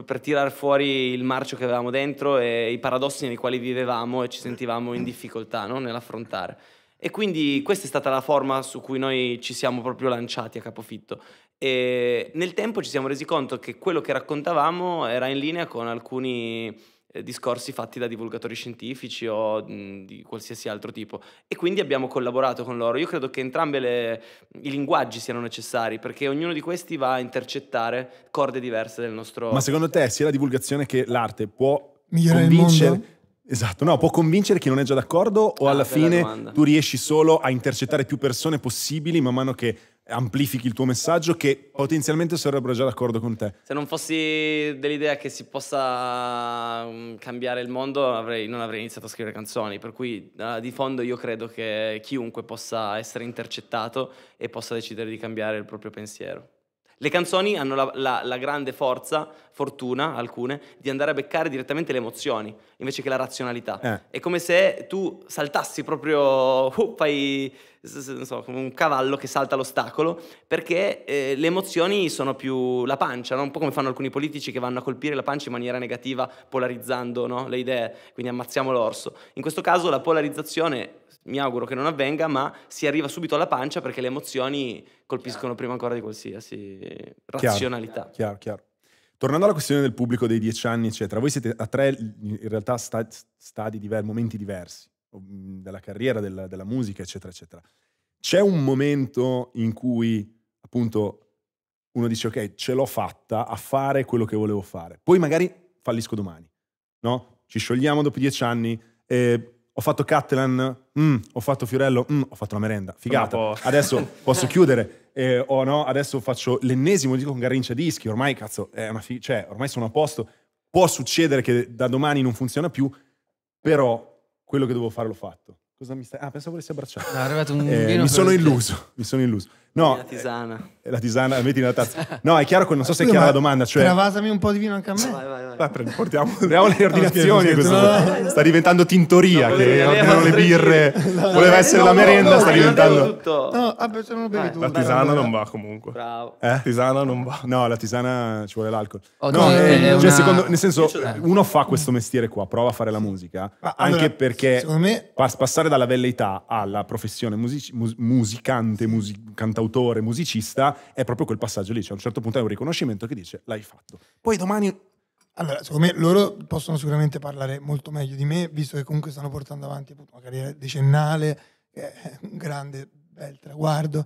per tirare fuori il marcio che avevamo dentro e i paradossi nei quali vivevamo e ci sentivamo in difficoltà no? nell'affrontare. E quindi questa è stata la forma su cui noi ci siamo proprio lanciati a capofitto. E nel tempo ci siamo resi conto che quello che raccontavamo era in linea con alcuni eh, discorsi fatti da divulgatori scientifici o mh, di qualsiasi altro tipo. E quindi abbiamo collaborato con loro. Io credo che entrambi i linguaggi siano necessari perché ognuno di questi va a intercettare corde diverse del nostro... Ma secondo te sia la divulgazione che l'arte può migliorare convincere... il mondo? Esatto, no, può convincere chi non è già d'accordo o ah, alla fine domanda. tu riesci solo a intercettare più persone possibili man mano che amplifichi il tuo messaggio che potenzialmente sarebbero già d'accordo con te. Se non fossi dell'idea che si possa mm, cambiare il mondo, avrei, non avrei iniziato a scrivere canzoni, per cui eh, di fondo io credo che chiunque possa essere intercettato e possa decidere di cambiare il proprio pensiero. Le canzoni hanno la, la, la, grande forza, fortuna alcune, di andare a beccare direttamente le emozioni invece che la razionalità. Eh. È come se tu saltassi proprio, uh, fai, so, come un cavallo che salta l'ostacolo, perché eh, le emozioni sono più la pancia, no? un po' come fanno alcuni politici che vanno a colpire la pancia in maniera negativa, polarizzando no? le idee, quindi ammazziamo l'orso. In questo caso la polarizzazione mi auguro che non avvenga, ma si arriva subito alla pancia perché le emozioni colpiscono chiaro. prima ancora di qualsiasi razionalità. Chiaro, chiaro. Tornando alla questione del pubblico dei dieci anni, eccetera, voi siete a tre in realtà stadi, stadi diversi, momenti diversi mhmm, della carriera, della, della musica, eccetera, eccetera. C'è un momento in cui appunto uno dice ok, ce l'ho fatta a fare quello che volevo fare. Poi magari fallisco domani, no? Ci sciogliamo dopo dieci anni, eh, ho fatto Catalan, mm, ho fatto Fiorello, mm, ho fatto la merenda, figata. Adesso posso chiudere, eh, o oh no, adesso faccio l'ennesimo dico con Garrincia Dischi, ormai cazzo, cioè, ormai sono a posto. Può succedere che da domani non funziona più, però quello che dovevo fare l'ho fatto. Cosa mi stai? Ah, pensavo volessi abbracciare. No, è arrivato un eh, mi sono illuso, mi sono illuso. No, la tisana. Eh, la tisana, la metti nella tazza. No, è chiaro non so se è chiara la domanda. Cioè... Travasami un po' di vino anche a me. Vai, vai, vai. vai portiamo, portiamo le ordinazioni. No, no, sta diventando tintoria, che ordinano le birre. Voleva eh, essere la merenda, sta diventando... Tutto. No, vabbè, se non lo bevi tu. La tisana non va comunque. Bravo. Eh? Tisana non va. No, la tisana ci vuole l'alcol. Oh, no, eh, una... cioè, secondo, nel senso, uno fa questo mestiere qua, prova a fare la musica, Ma, anche allora, perché me... passare dalla velleità alla professione musicante, music- cantautore, autore, musicista, è proprio quel passaggio lì. Cioè, a un certo punto è un riconoscimento che dice l'hai fatto. Poi domani. Allora, secondo me loro possono sicuramente parlare molto meglio di me, visto che comunque stanno portando avanti appunto, una carriera decennale, che eh, è un grande, bel traguardo.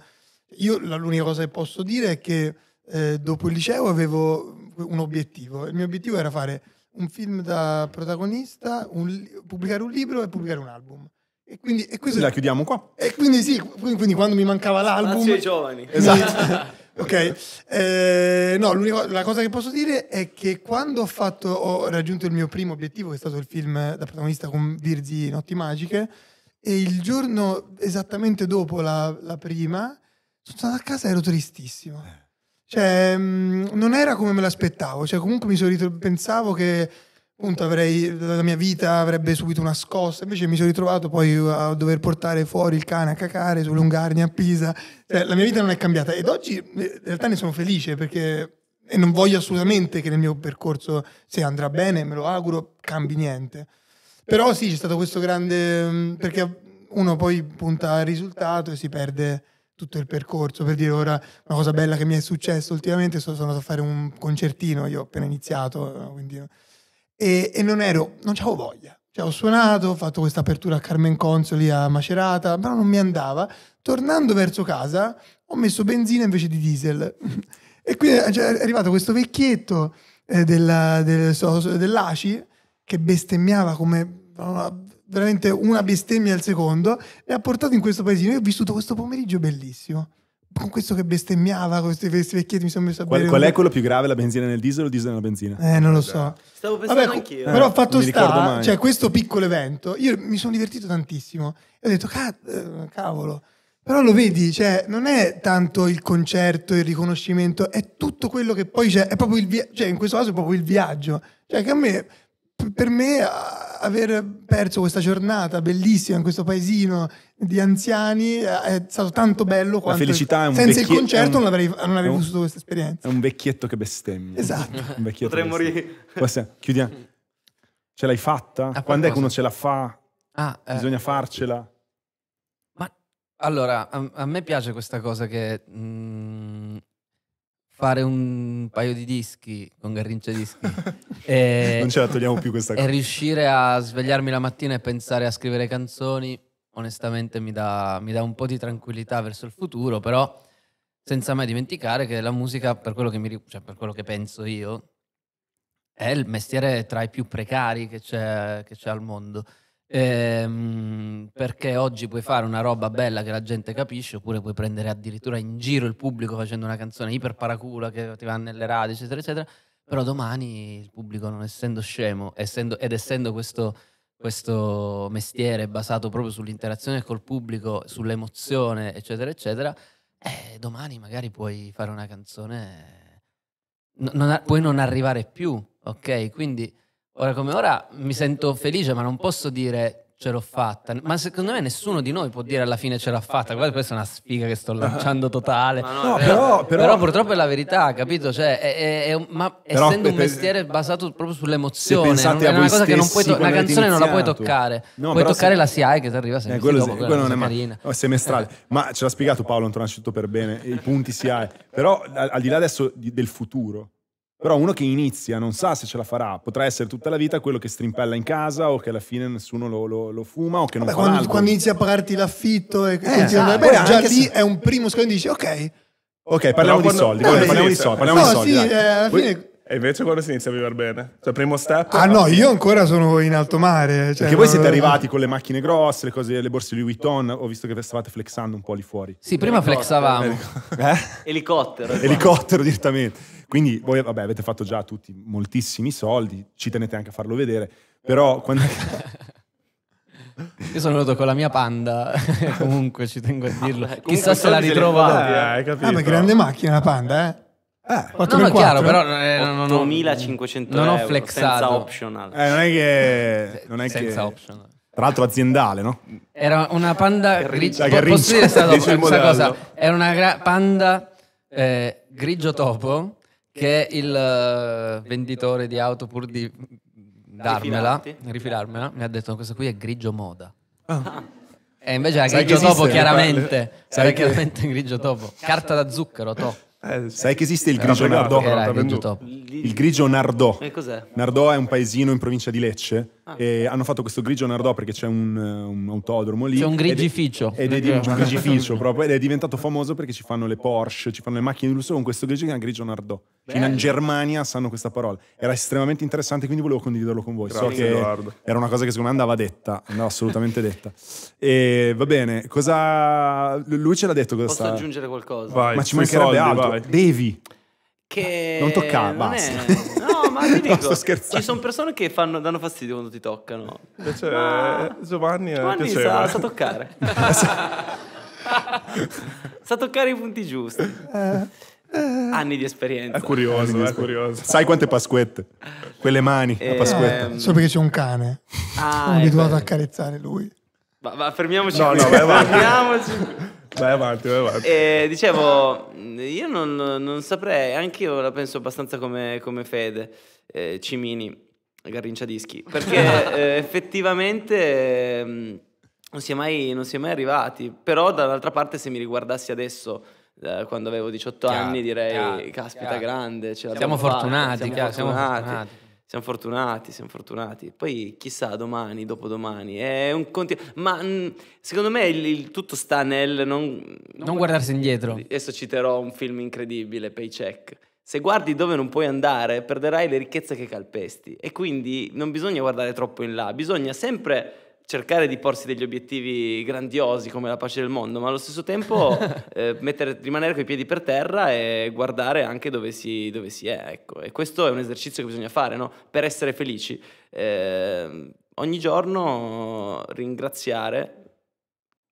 Io l'unica cosa che posso dire è che eh, dopo il liceo avevo un obiettivo. Il mio obiettivo era fare un film da protagonista, un, pubblicare un libro e pubblicare un album. E quindi, e quindi la chiudiamo qua. E quindi sì, quindi quando mi mancava ah, l'album... Grazie ai giovani. Esatto. ok, eh, no, la cosa che posso dire è che quando ho, fatto, ho raggiunto il mio primo obiettivo, che è stato il film da protagonista con Virzi Notti Magiche, e il giorno esattamente dopo la, la prima, sono stato a casa e ero tristissimo. Eh. Cioè, mh, mm, non era come me l'aspettavo, cioè comunque mi sono ritro- pensavo che appunto avrei, la mia vita avrebbe subito una scossa, invece mi sono ritrovato poi a dover portare fuori il cane a cacare sulle Ungarni a Pisa, cioè, la mia vita non è cambiata ed oggi in realtà ne sono felice perché e non voglio assolutamente che nel mio percorso, se andrà bene, me lo auguro, cambi niente. Però sì, c'è stato questo grande... Mm, perché uno poi punta al risultato e si perde tutto il percorso. Per dire ora, una cosa bella che mi è successa ultimamente, sono andato a fare un concertino, io ho appena iniziato, quindi e, e non ero, non avevo voglia. Cioè, ho suonato, ho fatto questa apertura a Carmen Consoli a Macerata, però non mi andava. Tornando verso casa ho messo benzina invece di diesel. e quindi cioè, è arrivato questo vecchietto eh, della, del, dell'ACI che bestemmiava come veramente una bestemmia al secondo e ha portato in questo paesino. Io ho vissuto questo pomeriggio bellissimo con questo che bestemmiava, questi vecchietti mi sono messo a bere. Qual, qual è quello più grave, la benzina nel diesel o il diesel nella benzina? Eh, non lo so. Stavo pensando Vabbè, anch'io. Però fatto sta, cioè questo piccolo evento, io mi sono divertito tantissimo e ho detto eh, cavolo. Però lo vedi, cioè, non è tanto il concerto, il riconoscimento, è tutto quello che poi c'è, è proprio il viaggio, cioè in questo caso è proprio il viaggio. Cioè che a me per me aver perso questa giornata bellissima in questo paesino di anziani eh, è stato tanto bello quanto la felicità è un senza vecchie... il concerto un... non, avrei, non avrei un... vissuto questa esperienza è un vecchietto che bestemmia esatto un vecchietto potremmo ri... chiudiamo ce l'hai fatta? quando è che uno ce la fa? Ah, eh. bisogna farcela ma allora a, a, me piace questa cosa che mh, mm, fare un paio di dischi con Garrince Dischi. e, non ce la togliamo più questa cosa. E riuscire a svegliarmi la mattina e pensare a scrivere canzoni, onestamente mi dà, mi dà un po' di tranquillità verso il futuro, però senza mai dimenticare che la musica, per quello che, mi, cioè, per quello che penso io, è il mestiere tra i più precari che c'è, che c'è al mondo. Ehm, perché oggi puoi fare una roba bella che la gente capisce, oppure puoi prendere addirittura in giro il pubblico facendo una canzone iperparacula che ti va nelle radio, eccetera, eccetera. Però domani il pubblico, non essendo scemo, essendo, ed essendo questo, questo mestiere basato proprio sull'interazione col pubblico, sull'emozione, eccetera, eccetera, eh, domani magari puoi fare una canzone, non, non, puoi non arrivare più, ok? Quindi Ora come ora mi sento felice, ma non posso dire ce l'ho fatta. Ma secondo me nessuno di noi può dire alla fine ce l'ha fatta. Guarda, questa è una sfiga che sto lanciando totale. No, no, però, però, però, purtroppo è la verità, capito? Cioè, è, è, è, ma però, essendo un mestiere basato proprio sull'emozione, non, è una cosa che non puoi to- una canzone non la puoi toccare. No, puoi toccare se... la SIAE che ti arriva eh, sempre. Eh, quello, dopo, quello, quello non è mai no, oh, semestrale. ma ce l'ha spiegato Paolo Antonacci tutto per bene, i punti SIAE. Però al, al di là adesso di, del futuro però uno che inizia non sa se ce la farà, potrà essere tutta la vita quello che strimpella in casa o che alla fine nessuno lo, lo, lo fuma o che non Vabbè, fa quando, quando inizi a pagarti l'affitto e eh, esatto. bene, già lì se... è un primo scopo e dici ok. Ok, parliamo, quando... di, soldi, eh, parliamo eh, di soldi, parliamo no, di soldi. Sì, eh, alla fine... E invece quando si inizia a vivere bene? Cioè, primo step. Ah, no, io ancora sono in alto mare. Cioè, Perché voi siete arrivati con le macchine grosse, le, cose, le borse di Vuitton. Ho visto che stavate flexando un po' lì fuori. Sì, prima flexavamo. Eh? Elicottero. Elicottero direttamente. Quindi voi, vabbè, avete fatto già tutti moltissimi soldi. Ci tenete anche a farlo vedere. Però quando. Io sono venuto con la mia panda, comunque ci tengo a dirlo. Chissà se la ritrovo. Eh, ah, ma grande macchina la panda, eh? Eh, 4, no, no, chiaro, però eh, non, non, 8500 non ho flexato. senza optional. Eh, non è che non è senza che... optional. Tra l'altro aziendale, no? Era una panda grigio. Cioè, po- posso dire questa cosa? Era una gra- panda eh, grigio topo che il uh, venditore di auto pur di darmela, rifilarmela, mi ha detto questa qui è grigio moda. Ah. E invece era grigio topo chiaramente. Era chiaramente grigio topo. Carta da zucchero, topo. Eh, Sai che esiste il grigio Nardò? Il grigio Nardò. E eh, cos'è? Nardò è un paesino in provincia di Lecce. Ah. E hanno fatto questo grigio Nardò perché c'è un, un autodromo lì. C'è un grigificio. Ed è, ed è, un grigificio proprio. Ed è diventato famoso perché ci fanno le Porsche, ci fanno le macchine di lusso con questo grigio che è un grigio Nardò. Cioè, in Germania sanno questa parola. Era estremamente interessante, quindi volevo condividerlo con voi. Grazie, so che Eduardo. era una cosa che secondo me andava detta, andava assolutamente detta. E va bene, cosa... lui ce l'ha detto cosa Posso sta... aggiungere qualcosa? Vai, Ma ci mancherebbe soldi, altro. Vai toccare. Cioè, devi. Che non toccare, basta. È... No, ma ti dico, no, ci sono persone che fanno, danno fastidio quando ti toccano. Invece ma... Giovanni, eh, Giovanni sa, sa toccare. sa toccare i punti giusti. Eh. Anni di esperienza. È curioso, è curioso. Sai quante pasquette? Quelle mani, eh, la pasquetta. Ehm... Solo perché c'è un cane. Ah, Sono abituato a carezzare lui. Ma, ma fermiamoci. No, qui. no, vai, vai. fermiamoci. Vai avanti, vai avanti. E, eh, dicevo, io non, non saprei, anche io la penso abbastanza come, come Fede, eh, Cimini, Garrincia Dischi, perché eh, effettivamente eh, non, si è mai, non si è mai arrivati, però dall'altra parte se mi riguardassi adesso quando avevo 18 chiaro, anni direi chiaro, caspita chiaro. grande siamo, siamo, fortunati, siamo fortunati. Siamo fortunati, siamo fortunati. Poi chissà domani, dopodomani, è un continuo... Ma mm, secondo me il, il, tutto sta nel non, non, non guardarsi indietro. Adesso citerò un film incredibile, Paycheck. Se guardi dove non puoi andare, perderai le ricchezze che calpesti. E quindi non bisogna guardare troppo in là, bisogna sempre cercare di porsi degli obiettivi grandiosi come la pace del mondo, ma allo stesso tempo eh, mettere, rimanere coi piedi per terra e guardare anche dove si, dove si, è. Ecco. E questo è un esercizio che bisogna fare no? per essere felici. Eh, ogni giorno ringraziare,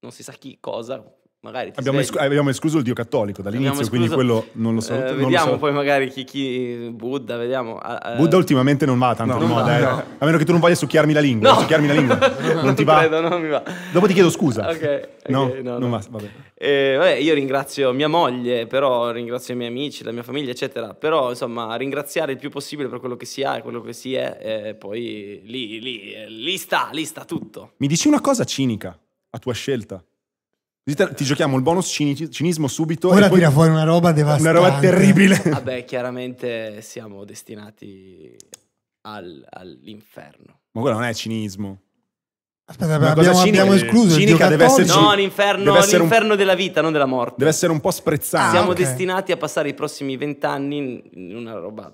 non si sa chi cosa, magari abbiamo, escu- abbiamo, escluso il Dio cattolico dall'inizio, escluso, quindi quello non lo so. Eh, vediamo lo poi magari chi, chi Buddha, vediamo. Eh, Buddha ultimamente non va tanto no, in moda, eh. no. a meno che tu non voglia succhiarmi la lingua, no. succhiarmi la lingua. non, ti va. Credo, non mi va. Dopo ti chiedo scusa. ok, okay no, non va, vabbè. Eh, vabbè, io ringrazio mia moglie, però ringrazio i miei amici, la mia famiglia, eccetera, però insomma, ringraziare il più possibile per quello che si ha e quello che si è e poi lì, lì, eh, lì sta, lì sta tutto. Mi dici una cosa cinica a tua scelta? ti giochiamo il bonus cinismo subito. Ora tira fuori una roba devastante. Una roba terribile. Vabbè, chiaramente siamo destinati al, all'inferno. Ma quello non è cinismo. Aspetta, Una abbiamo, abbiamo escluso il deve esserci, No, l'inferno, deve l'inferno un, della vita, non della morte. Deve essere un po' sprezzato. Siamo ah, okay. destinati a passare i prossimi vent'anni in una roba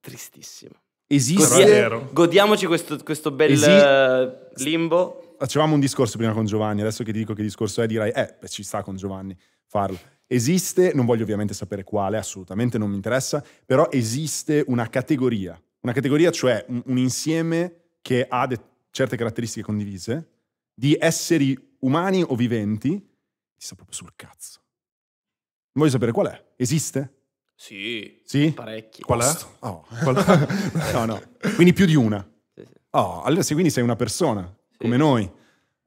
tristissima. Esiste. Godiamoci questo, questo bel Esi- limbo facevamo un discorso prima con Giovanni, adesso che ti dico che discorso è dirai, eh, beh, ci sta con Giovanni farlo. Esiste, non voglio ovviamente sapere quale, assolutamente non mi interessa, però esiste una categoria, una categoria cioè un, un insieme che ha de- certe caratteristiche condivise di esseri umani o viventi, ti sta proprio sul cazzo. voglio sapere qual è. Esiste? Sì. Sì? Parecchi. Qual è? Oh. Qual è? no, no. Quindi più di una. Oh, allora se quindi sei una persona, come noi.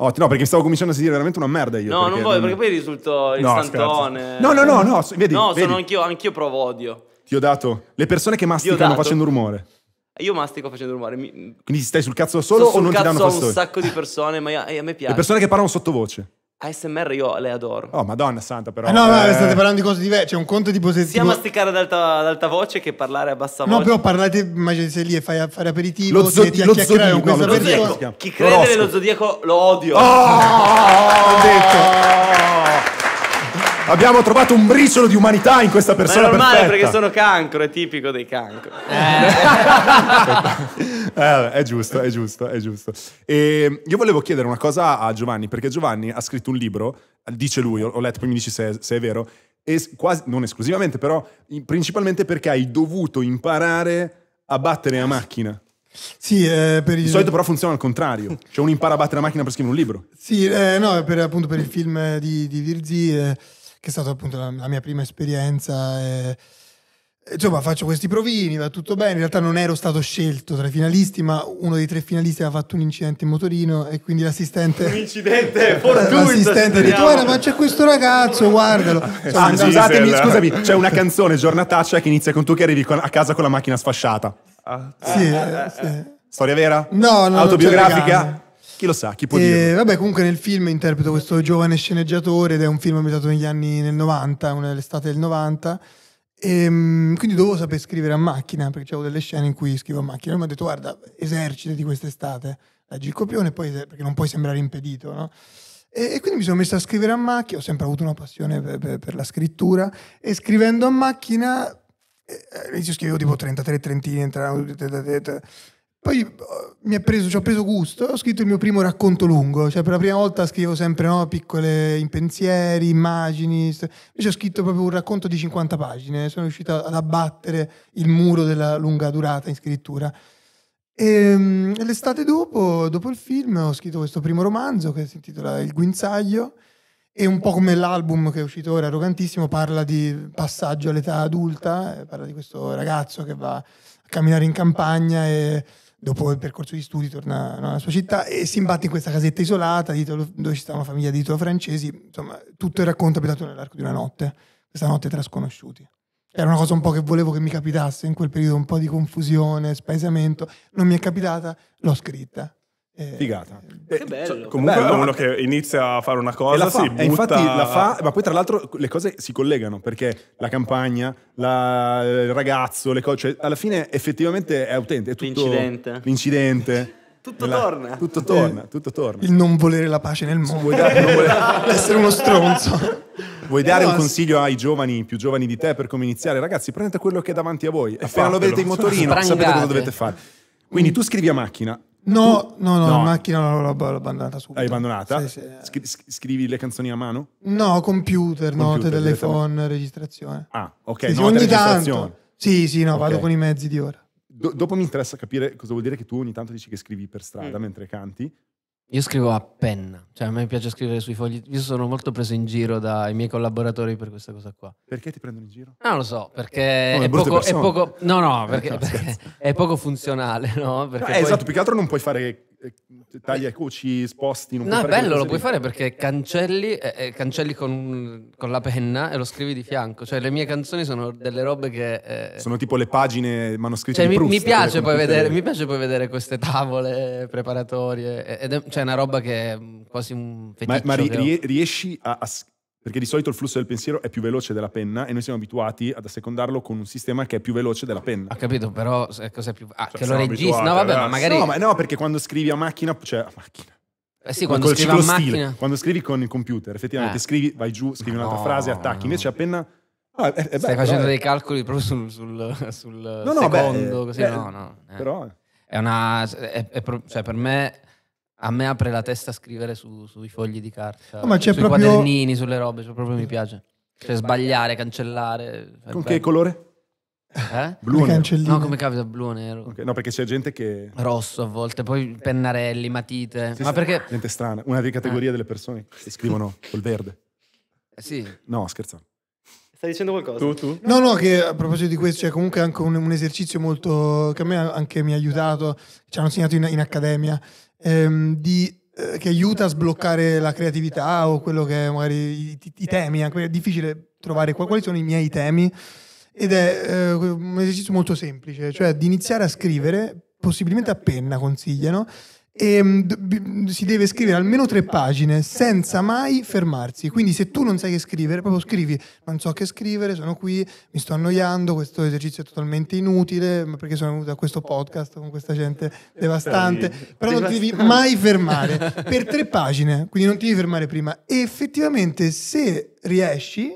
Ottimo, no, perché stavo cominciando a sentire veramente una merda io. No, non voglio, non... perché poi risulto istantone. No, no, no, no, vedi, No, vedi. sono anch'io, anch'io provo odio. Ti ho dato le persone che masticano facendo rumore. Eh, io mastico facendo rumore. Mi... Quindi stai sul cazzo da solo sul o non ti danno fastidio? Sto sul un sacco di persone, ma a, eh, a me piace. Le persone che parlano sottovoce. ASMR io le adoro. Oh, madonna santa però. Eh no, no, eh... state parlando di cose diverse. C'è cioè, un conto di positivo. Sia masticare ad alta, ad alta, voce che parlare a bassa voce. No, però parlate, immagini se lì e fai a fare aperitivo, lo siete zo- a chiacchierare con questa persona. Chi crede nello zodiaco lo odio. Oh! ho detto. Oh! Abbiamo trovato un briciolo di umanità in questa persona. Ma è normale perfetta. perché sono cancro, è tipico dei cancro. Eh. eh, è giusto, è giusto, è giusto. E ehm, io volevo chiedere una cosa a Giovanni, perché Giovanni ha scritto un libro, dice lui, ho letto, poi mi dici se, se è vero, es, quasi, non esclusivamente, però principalmente perché hai dovuto imparare a battere a macchina. Sì, eh, per il... Di solito però funziona al contrario, cioè uno impara a battere la macchina per scrivere un libro. Sì, eh, no, per, appunto per il film di, di Virzi eh, che è stata appunto la, la mia prima esperienza. E, insomma, faccio questi provini, va tutto bene. In realtà non ero stato scelto tra i finalisti, ma uno dei tre finalisti aveva fatto un incidente in motorino e quindi l'assistente. Un incidente fortuito! L'assistente ha detto: Guarda, ma c'è questo ragazzo, guardalo. Ah, scusatemi, scusami, c'è una canzone, Giornataccia, che inizia con tu che arrivi a casa con la macchina sfasciata. Ah. Sì, eh, sì. Storia vera? No, no. Autobiografica? Chi lo sa, chi può eh, dire? Vabbè, comunque nel film interpreto questo giovane sceneggiatore ed è un film ambientato negli anni nel 90, nell'estate del 90. E, ehm, quindi dovevo saper scrivere a macchina perché c'erano delle scene in cui scrivo a macchina. E mi ha detto: Guarda, di quest'estate, leggi il copione poi, perché non puoi sembrare impedito. No? E, quindi mi sono messo a scrivere a macchina. Ho sempre avuto una passione per, per, per la scrittura e scrivendo a macchina. Eh, io scrivevo tipo 33 30, 33, 33, 33, poi uh, preso, ci ho preso gusto ho scritto il mio primo racconto lungo, cioè per la prima volta scrivo sempre no, piccole in pensieri, immagini, invece ho scritto proprio un racconto di 50 pagine, sono riuscito ad abbattere il muro della lunga durata in scrittura. E, um, l'estate dopo, dopo il film, ho scritto questo primo romanzo che si intitola Il guinzaglio e un po' come l'album che è uscito ora, Arrogantissimo, parla di passaggio all'età adulta, eh, parla di questo ragazzo che va a camminare in campagna e dopo il percorso di studi torna alla sua città e si imbatte in questa casetta isolata dove ci sta una famiglia di italo-francesi, insomma tutto il racconto abitato nell'arco di una notte, questa notte tra sconosciuti. Era una cosa un po' che volevo che mi capitasse in quel periodo, un po' di confusione, spaesamento, non mi è capitata, l'ho scritta eh, Figata. Eh, che cioè, bello. Cioè, comunque bello. è uno che inizia a fare una cosa, si butta... E infatti la fa, ma poi tra l'altro le cose si collegano, perché la campagna, la, il ragazzo, le cose... Cioè, alla fine effettivamente è autente, è tutto... L'incidente. L'incidente. Tutto, la, torna. tutto torna. Eh. Tutto torna, Il non volere la pace nel mondo. Dare, volere... L'essere uno stronzo. Vuoi dare un consiglio ai giovani, più giovani di te, per come iniziare? Ragazzi, prendete quello che è davanti a voi. Appena lo vedete in motorino, sapete cosa dovete fare. Quindi mm. tu scrivi a macchina, No, no, no, no. in macchina l'ho, l'ho abbandonata subito. L'hai abbandonata? Sì, sì. Eh. scrivi le canzoni a mano? No, computer, note, telefono, registrazione. Ah, ok, sì, note, ogni tanto. Sì, sì, no, okay. vado con i mezzi di ora. Do- dopo mi interessa capire cosa vuol dire che tu ogni tanto dici che scrivi per strada mm. mentre canti, io scrivo a penna, cioè a me piace scrivere sui fogli. Io sono molto preso in giro dai miei collaboratori per questa cosa qua. Perché ti prendono in giro? Non lo so, perché no, è, poco, è, poco, No, no, eh, perché, no, perché è poco funzionale, no? Perché eh, poi... Esatto, più che altro non puoi fare taglia e cuci, sposti. Non no, è bello, lo puoi fare perché cancelli, eh, eh, cancelli con, con, la penna e lo scrivi di fianco. Cioè, le mie canzoni sono delle robe che. Eh, sono tipo le pagine manoscritte cioè, di mi, Proust, mi, piace eh, poi vedere, mi piace poi vedere queste tavole preparatorie. Eh, ed è, cioè, una roba che è quasi un feticcio. Ma, ma ri, riesci a, a, perché di solito il flusso del pensiero è più veloce della penna e noi siamo abituati ad assecondarlo con un sistema che è più veloce della penna. Ho capito, però eh, cos'è più... Ah, cioè, che lo registri? No, vabbè, ma magari... No, ma no, perché quando scrivi a macchina... Cioè, a macchina... Eh sì, quando scrivi a macchina... Stile, quando scrivi con il computer, effettivamente, eh. scrivi, vai giù, scrivi no, un'altra frase, attacchi. Invece a penna... No, ah, è, è bello, Stai facendo però, dei calcoli proprio sul, sul, sul no, no, secondo, beh, così, beh, no, no. Eh. Però... È una... È, cioè, per me a me apre la testa scrivere su, sui fogli di carta, no, ma c'è sui proprio... quadernini, sulle robe, cioè proprio mi piace. Cioè sbagliare, cancellare. Con che colore? Eh? Blu No, come capita blu o nero. Okay, no, perché c'è gente che... Rosso a volte, poi eh. pennarelli, matite. Sì, Ma perché... Gente strana, una di categorie eh. delle persone che scrivono col verde. Eh sì. No, scherzo. Stai dicendo qualcosa? Tu, tu? No, no, che a proposito di questo, c'è cioè, comunque anche un, un, esercizio molto... che a me anche mi ha aiutato, ci hanno insegnato in, in accademia, ehm, di, eh, che aiuta a sbloccare la creatività o quello che magari i, i temi, anche è difficile trovare quali sono i miei temi ed è eh, un esercizio molto semplice, cioè di iniziare a scrivere, possibilmente a penna consigliano, e ehm, si deve scrivere almeno tre pagine senza mai fermarsi. Quindi se tu non sai che scrivere, proprio scrivi, non so che scrivere, sono qui, mi sto annoiando, questo esercizio è totalmente inutile, perché sono venuto a questo podcast con questa gente devastante, però non ti devi mai fermare per tre pagine, quindi non ti devi fermare prima. E effettivamente se riesci,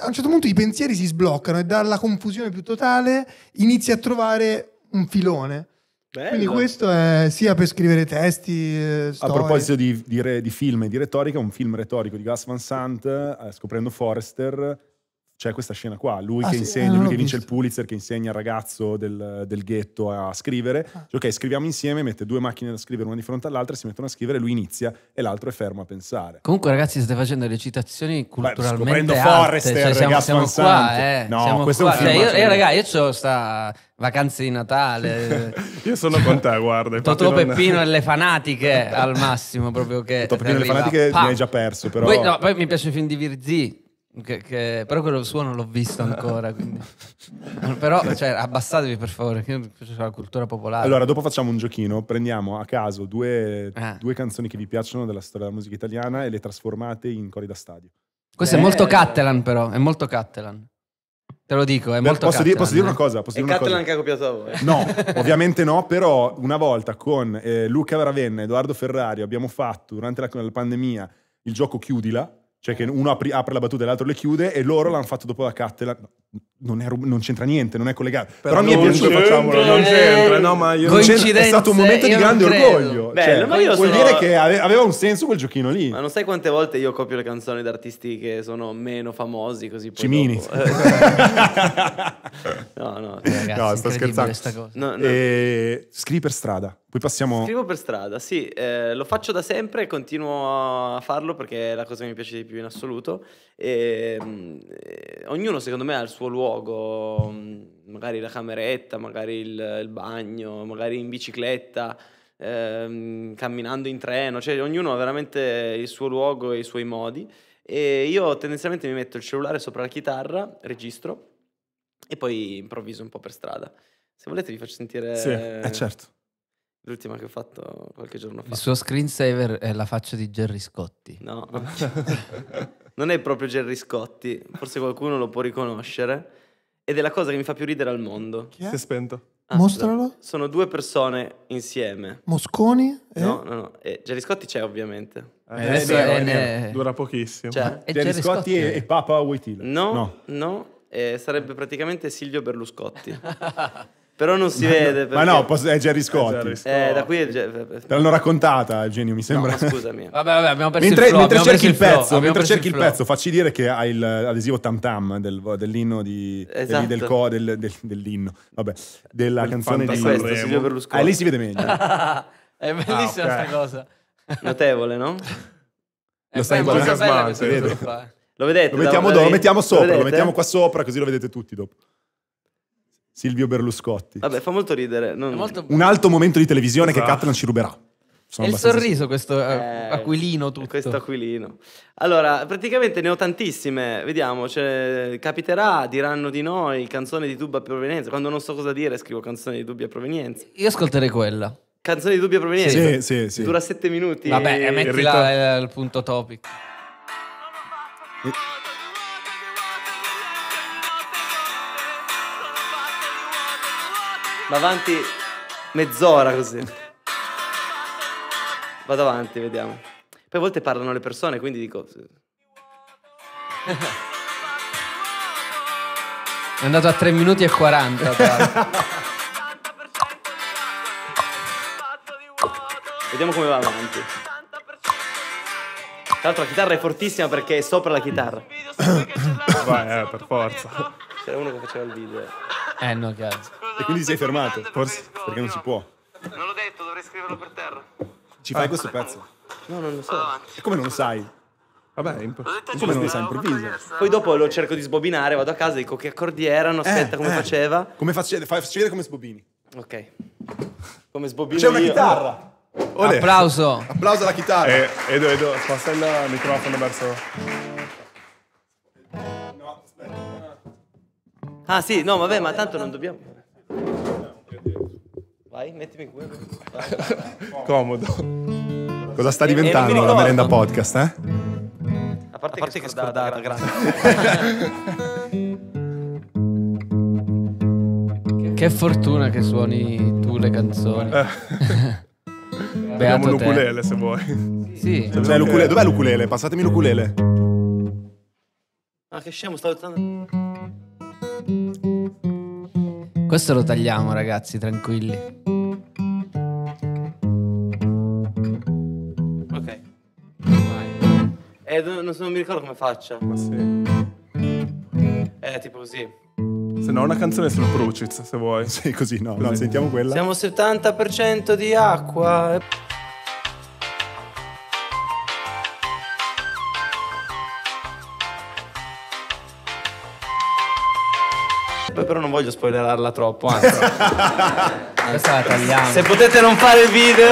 a un certo punto i pensieri si sbloccano e dalla confusione più totale inizi a trovare un filone. Bello. Quindi questo è sia per scrivere testi. Story. Eh, A proposito di, di, di, film e di retorica, un film retorico di Gus Van Sant, eh, scoprendo Forrester, c'è questa scena qua, lui ah, che sì? insegna, lui ah, che vince visto. il Pulitzer, che insegna al ragazzo del, del ghetto a scrivere, ah. ok scriviamo insieme, mette due macchine da scrivere una di fronte all'altra, si mettono a scrivere, lui inizia e l'altro è fermo a pensare. Comunque ragazzi state facendo le citazioni culturalmente Beh, scoprendo alte, Forrester, cioè, siamo, siamo qua, eh, no, siamo questo qua. è un film. Cioè, io, eh, ragazzi, io ho sta vacanze di Natale. Io sono con te, guarda. Totò non... Peppino e le fanatiche al massimo, proprio che... Totò Peppino e le fanatiche pa. mi hai già perso, però... Poi, no, poi mi piace il film di Virzì, che, che, però quello suo non l'ho visto ancora. Quindi. però cioè, abbassatevi per favore, che c'è la cultura popolare. Allora, dopo facciamo un giochino, prendiamo a caso due, ah. due canzoni che vi piacciono della storia della musica italiana e le trasformate in cori da stadio. Questo eh. è molto eh. Cattelan, però, è molto Cattelan. Te lo dico, è Beh, molto posso, Catalan, dire, posso dire una cosa? Posso è dire Catalan cosa. che ha copiato a voi. No, ovviamente no, però una volta con eh, Luca Ravenna e Edoardo Ferrario abbiamo fatto durante la, la pandemia il gioco Chiudila cioè che uno apri, apre la battuta e l'altro le chiude e loro l'hanno fatto dopo la Catalan non, è, non, c'entra niente, non è collegato. Però, Però mi è piaciuto. Facciamolo, non c'entra, no, ma io non c'entra. È stato un momento di grande orgoglio. Bello, cioè, vuol sono... dire che aveva un senso quel giochino lì. Ma non sai quante volte io copio le canzoni di artisti che sono meno famosi, così poi. Cimini. no, no. Ragazzi, no, sto scherzando. No, no. E... Eh, scrivi per strada. Poi passiamo. Scrivo per strada, sì, eh, lo faccio da sempre e continuo a farlo perché è la cosa che mi piace di più in assoluto. E, ehm, eh, ognuno, secondo me, ha il suo suo luogo, mm, magari la cameretta, magari il, il bagno, magari in bicicletta, ehm, camminando in treno, cioè ognuno ha veramente il suo luogo e i suoi modi. E io tendenzialmente mi metto il cellulare sopra la chitarra, registro e poi improvviso un po' per strada. Se volete vi faccio sentire... Sì, è eh, certo. L'ultima che ho fatto qualche giorno fa. Il suo screensaver è la faccia di Jerry Scotti. No. non è proprio Gerry Scotti, forse qualcuno lo può riconoscere. Ed è la cosa che mi fa più ridere al mondo. Si è spento. Ah, Mostralo. Sono due persone insieme. Mosconi? E... No, no, no. Gerry Scotti c'è ovviamente. Eh, eh, sì, eh, eh, dura pochissimo. Cioè, Gerry, Scotti, e, e Papa Waitila. No, no. no sarebbe praticamente Silvio Berluscotti. Però non si ma vede. No, perché... Ma no, è Jerry Scott. Eh, da qui è... Eh, eh. Te l'hanno raccontata, Eugenio, mi sembra. No, scusami. Vabbè, vabbè, abbiamo perso mentre, il flow, Mentre cerchi il, il pezzo, mentre cerchi il, il pezzo, facci dire che hai il, l'adesivo Tam Tam del, dell'inno di... Esatto. Del, co, del, del, dell'inno, vabbè, della il canzone di... Questo, Silvio Berlusconi. Ah, lì si vede meglio. è bellissima questa ah, okay. cosa. Notevole, no? Lo stai guardando. Lo vedete? Lo mettiamo, lo mettiamo sopra, lo mettiamo qua sopra così lo vedete tutti dopo. Silvio Berluscotti. Vabbè, fa molto ridere. Non... Molto... Un altro momento di televisione esatto. che Catalan ci ruberà. Sono il sorriso, questo eh, eh, aquilino tutto. Questo aquilino. Allora, praticamente ne ho tantissime, vediamo, cioè, capiterà, diranno di noi, canzone di dubbia provenienza. Quando non so cosa dire scrivo canzone di dubbia provenienza. Io ascolterei quella. Canzone di dubbia provenienza? Sì, sì, sì. Dura sette minuti. Vabbè, mettila al punto topic. E... Eh. Va avanti mezz'ora così. Vado avanti, vediamo. Poi a volte parlano le persone, quindi dico... È andato a 3 minuti e 40. Vediamo come va avanti. Tra l'altro la chitarra è fortissima perché è sopra la chitarra. Vai, eh, per forza. C'era uno che faceva il video. Eh no, chiaro. Scusa, e quindi ti sei fermato, forse, perché non si può. Non l'ho detto, dovrei scriverlo per terra. Ci fai ah, questo pezzo? No, non lo so. E come non lo sai? Vabbè, imp- come non lo sai, improvviso. Poi dopo lo cerco di sbobinare, vado a casa, dico che accordi erano, eh, aspetta eh, come eh. faceva. Come faccio? Fai vedere come sbobini. Ok. Come sbobini C'è una chitarra! Olè. Applauso! Applauso alla chitarra! E, eh, Edo, Edo, passa il microfono verso... Ah sì, no, vabbè, ma tanto non dobbiamo. Vai, mettimi qui. Comodo. Cosa sta eh, diventando la merenda podcast, eh? A parte, A parte che è scordata, grazie. Che fortuna che suoni tu le canzoni. Eh. Abbiamo l'ukulele se vuoi. Sì. Cioè, l'ukulele. Dov'è l'ukulele? Passatemi l'ukulele. Ah, che scemo, stavo usando. Questo lo tagliamo, ragazzi, tranquilli. Ok. Vai. Eh, non, non mi ricordo come faccia. Ma sì. Eh, tipo così. Se no, una canzone sul Cruciz, se vuoi. Sì, così no. No, sentiamo quella. Siamo 70% di acqua. clip, però non voglio spoilerarla troppo. Questa la tagliamo. Se potete non fare il video.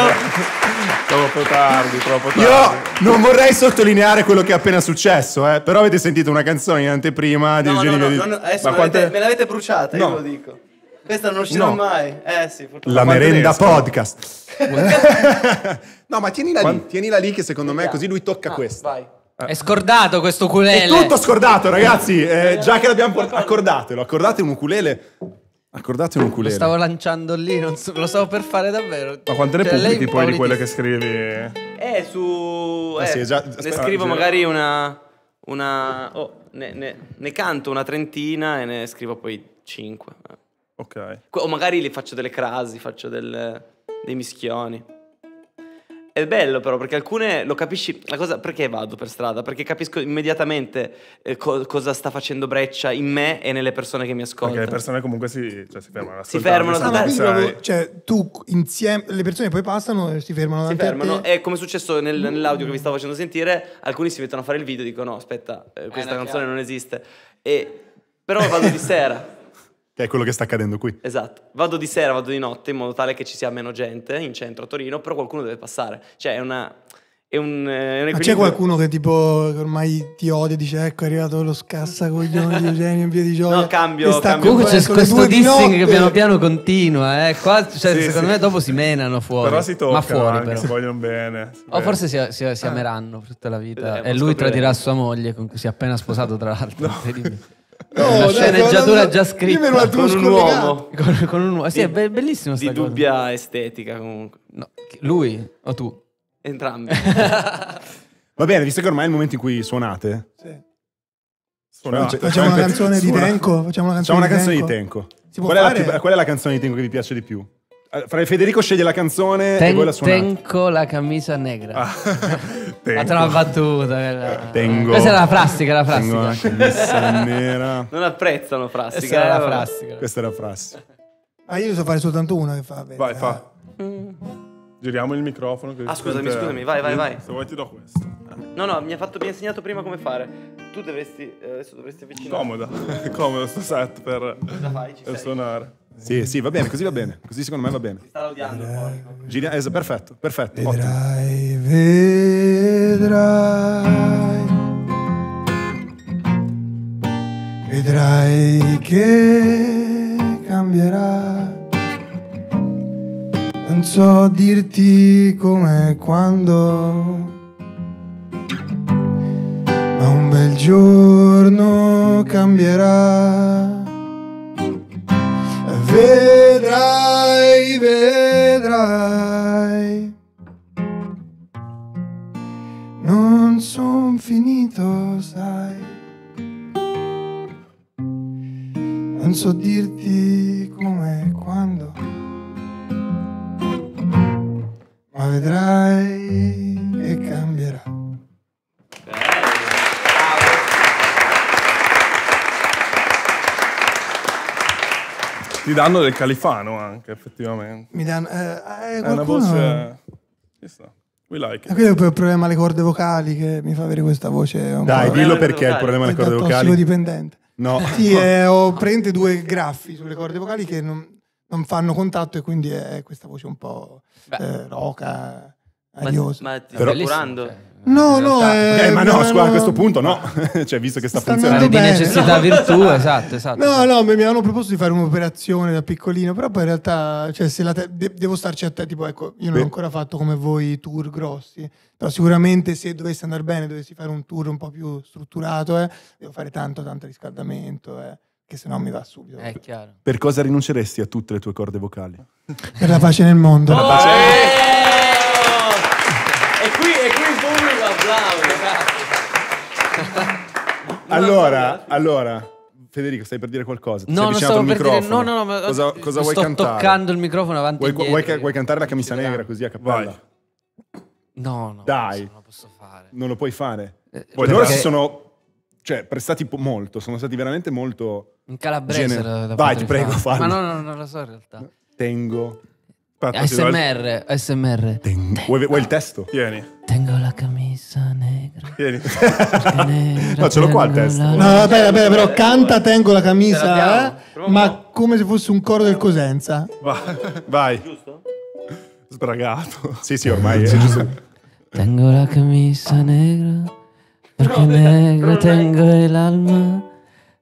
Troppo tardi, troppo tardi. Io non vorrei sottolineare quello che è appena successo, eh, però avete sentito una canzone in anteprima di no, Eugenio no, no, di... no Ma quante... me l'avete bruciata, io lo dico. Questa non uscirà mai. Eh sì, La merenda podcast. no, ma tienila lì, tienila lì che secondo me così lui tocca ah, questo. Vai. Eh, è scordato questo ukulele. È tutto scordato, ragazzi. Eh, già che l'abbiamo portato, accordatelo. Accordate un ukulele. Accordate un ukulele. Lo stavo lanciando lì, so, lo stavo per fare davvero. Ma quante ne cioè, pubblichi poi di quelle che scrivi? Eh, su. Ah, eh, eh, sì, già... Ne scrivo ah, magari una. una... Oh, ne, ne, ne canto una trentina e ne scrivo poi cinque. Ok. O magari li faccio delle crasi, faccio del, dei mischioni è bello però perché alcune lo capisci, la cosa, perché vado per strada? Perché capisco immediatamente eh, co- cosa sta facendo breccia in me e nelle persone che mi ascoltano. Perché le persone comunque si, cioè, si fermano. Si fermano, ah, ma sai. cioè tu insieme, le persone poi passano e si fermano. Si fermano e come è successo nel, nell'audio che vi stavo facendo sentire, alcuni si mettono a fare il video e dicono no aspetta, eh, questa canzone non esiste. E, però vado di sera. Che è quello che sta accadendo qui. Esatto. Vado di sera, vado di notte in modo tale che ci sia meno gente in centro a Torino, però qualcuno deve passare. Cioè è una... È un, eh, è un Ma c'è qualcuno che tipo ormai ti odia e dice ecco è arrivato lo scassa scassacoglione di Eugenio in via di gioia no cambio, cambio. comunque c'è cioè, questo dissing che piano piano continua eh. Qua, cioè, sì, secondo sì. me dopo si menano fuori però si toccano ma fuori anche, però. si vogliono bene si o forse si, si, si eh. ameranno ah. tutta la vita eh, e lui tradirà sua moglie con cui si è appena sposato tra l'altro no. No, la sceneggiatura no, già scritta con, con un uomo. Con, con un uomo. Sì, di, è be- bellissimo Di dubbia estetica comunque. No, lui o tu? Entrambi. Va bene, visto che ormai è il momento in cui suonate. Sì. Suonate. Cioè, facciamo, una canzone di Tenko. Facciamo una canzone, una canzone di Tenko. Qual, qual, è la canzone di Tenko che vi piace di più? Eh, fra Federico sceglie la canzone Ten, e voi la suonate. Tengo la camicia negra. Ah, la trabattuta. Quella. Eh, tengo. Questa è la frastica, la frastica. Tengo la camicia nera. Non apprezzano frastica. Questa è la frastica. Questa era la frastica. Eh, ah, io so fare soltanto una che fa. Vai, fa. Mm. Giriamo il microfono. ah, scusami, scusami, vai, vai, mm. vai. Se vuoi ti do questo. No, no, mi ha, fatto, mi ha insegnato prima come fare. Tu dovresti, adesso dovresti avvicinarti. Comoda, comodo sto set per, per suonare. Sì, sì, va bene, così va bene. Così secondo me va bene. sta odiando poi. Giria, es- perfetto, perfetto. Vedrai, ottimo. vedrai. Vedrai che cambierà. Non so dirti come quando. Ma un bel giorno cambierà vedrai, vedrai. Non son finito, sai. Non so dirti come e quando, ma vedrai. Ti danno del califano anche, effettivamente. Mi danno... Eh, eh, È una voce... sta. We like Quello è il problema alle corde vocali che mi fa avere questa voce. Dai, dillo perché è il problema alle corde vocali. Sono dipendente. No. Sì, eh, ho prende due graffi sulle corde vocali che non, non fanno contatto e quindi è questa voce un po' eh, roca, ariosa. Ma, ma ti stai curando? Eh, no, no, eh, eh, ma no, scusa, hanno... a questo punto no, cioè, visto che sta, sta funzionando. Di necessità no. virtù, esatto, esatto. No, no, mi hanno proposto di fare un'operazione da piccolino, però poi in realtà, cioè, se la te... De- devo starci a te, tipo, ecco, io non Beh. ho ancora fatto come voi tour grossi, però sicuramente se dovesse andare bene, dovessi fare un tour un po' più strutturato, eh, devo fare tanto, tanto riscaldamento, eh, che se no mi va subito. È chiaro. Per cosa rinunceresti a tutte le tue corde vocali? per la pace nel mondo. Oh! La pace... Eh! allora, allora, Federico, stai per dire qualcosa? Ti no, non stavo microfono. dire, no, no, no, cosa, cosa vuoi sto cantare? Sto toccando il microfono avanti vuoi, vuoi, vuoi cantare la camicia negra così a cappella? Vai. No, no, Dai. non lo posso fare. Non lo puoi fare. Eh, Poi loro si sono cioè, prestati molto, sono stati veramente molto... In calabrese Gene... Vai, ti prego, fallo. Ma no, no, non lo so in realtà. Tengo Aspetta, SMR, Vuoi, il testo? Vieni. Tengo la camicia negra. Vieni. negra no, ce l'ho qua il testo. No, vabbè, vabbè, però canta Tengo la camicia, eh? ma come se fosse un coro del Cosenza. Vai. Vai. Giusto? Sbragato. Sì, sì, ormai è giusto. Tengo la camicia negra, perché negra tengo l'alma.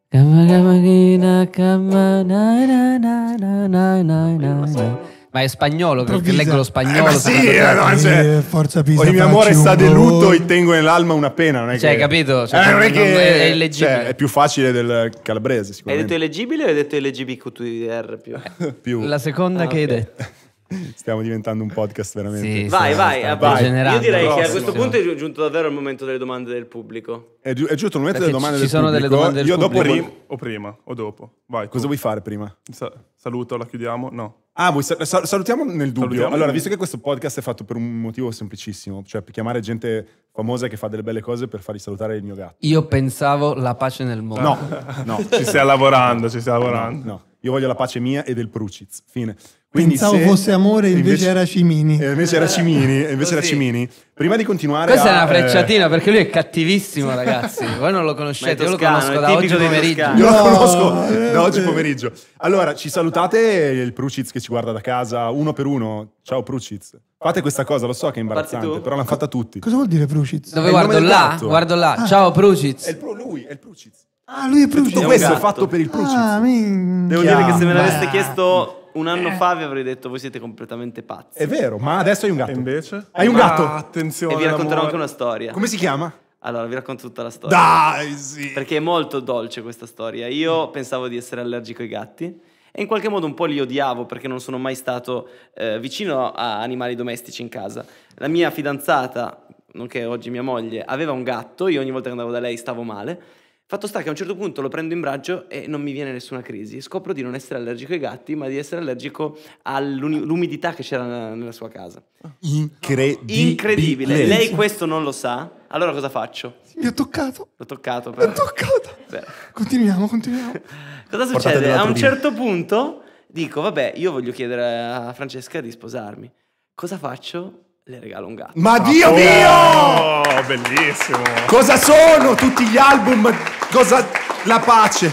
Gamma gamma ghina, gamma na na na na na na na na. Ma è spagnolo, perché leggo lo spagnolo. Eh, sì, eh, no, eh, cioè, eh, forza Pisa. mio amore sta deluto e tengo nell'alma una pena. Non è cioè, che, capito? Cioè, eh, non è che non è, è illegibile. Cioè, è più facile del calabrese, sicuramente. Hai detto illegibile o hai detto LGBTQR? Più? più. La seconda ah, che okay. hai detto. Stiamo diventando un podcast veramente. Sì, vai, vai, vai. Io direi Prossimo. che a questo punto è giunto davvero il momento delle domande del pubblico. È, gi- è giunto il momento Perché delle domande ci del sono pubblico. delle domande del Io dopo pubblico. rim- o prima o dopo. Vai. Cosa tu. vuoi fare prima? Sa- saluto, la chiudiamo? No. Ah, vuoi sal- sal- salutiamo nel dubbio. Salutiamo allora, visto che questo podcast è fatto per un motivo semplicissimo, cioè per chiamare gente famosa che fa delle belle cose per fargli salutare il mio gatto. Io pensavo la pace nel mondo. No, no. ci stia lavorando, ci stia lavorando. No, no, io voglio la pace mia e del Pruciz. Fine. Quindi Pensavo se, fosse amore, invece, invece, era Cimini. Eh, invece era eh, Cimini, eh, invece era Cimini. Prima di continuare. Questa a, è una frecciatina eh... perché lui è cattivissimo, ragazzi. Voi non lo conoscete, io lo conosco da oggi pomeriggio. Io lo conosco da oggi pomeriggio. Allora, ci salutate il Pruciz che ci guarda da casa uno per uno. Ciao Pruciz. Fate questa cosa, lo so che è imbarazzante, però l'hanno fatta tutti. Cosa vuol dire Pruciz? Dove guardo là? Guardo là. Ah. Ciao Pruciz. È il, lui, è il Pruciz. Ah, lui è Pruciz. Tutto è questo è fatto per il Pruciz. Ah, Devo dire che se me l'aveste chiesto un anno eh. fa vi avrei detto voi siete completamente pazzi. È vero, ma adesso hai un gatto. E invece? Hai un gatto. Ah, attenzione. E vi racconterò anche una storia. Come si chiama? Allora, vi racconto tutta la storia. Dai, sì. Perché è molto dolce questa storia. Io pensavo di essere allergico ai gatti e in qualche modo un po' li odiavo perché non sono mai stato eh, vicino a animali domestici in casa. La mia fidanzata, nonché oggi mia moglie, aveva un gatto, io ogni volta che andavo da lei stavo male Fatto sta che a un certo punto lo prendo in braccio e non mi viene nessuna crisi. Scopro di non essere allergico ai gatti, ma di essere allergico all'umidità che c'era nella sua casa. Incredibile. Incredibile. Lei questo non lo sa. Allora cosa faccio? Mi ha toccato. L'ho toccato però. L'ho toccato. Beh. Continuiamo, continuiamo. cosa succede? A un certo punto dico, vabbè, io voglio chiedere a Francesca di sposarmi. Cosa faccio? le regalo un gatto. Ma Dio ah, oh, mio! Bellissimo! Cosa sono tutti gli album Cosa... La pace.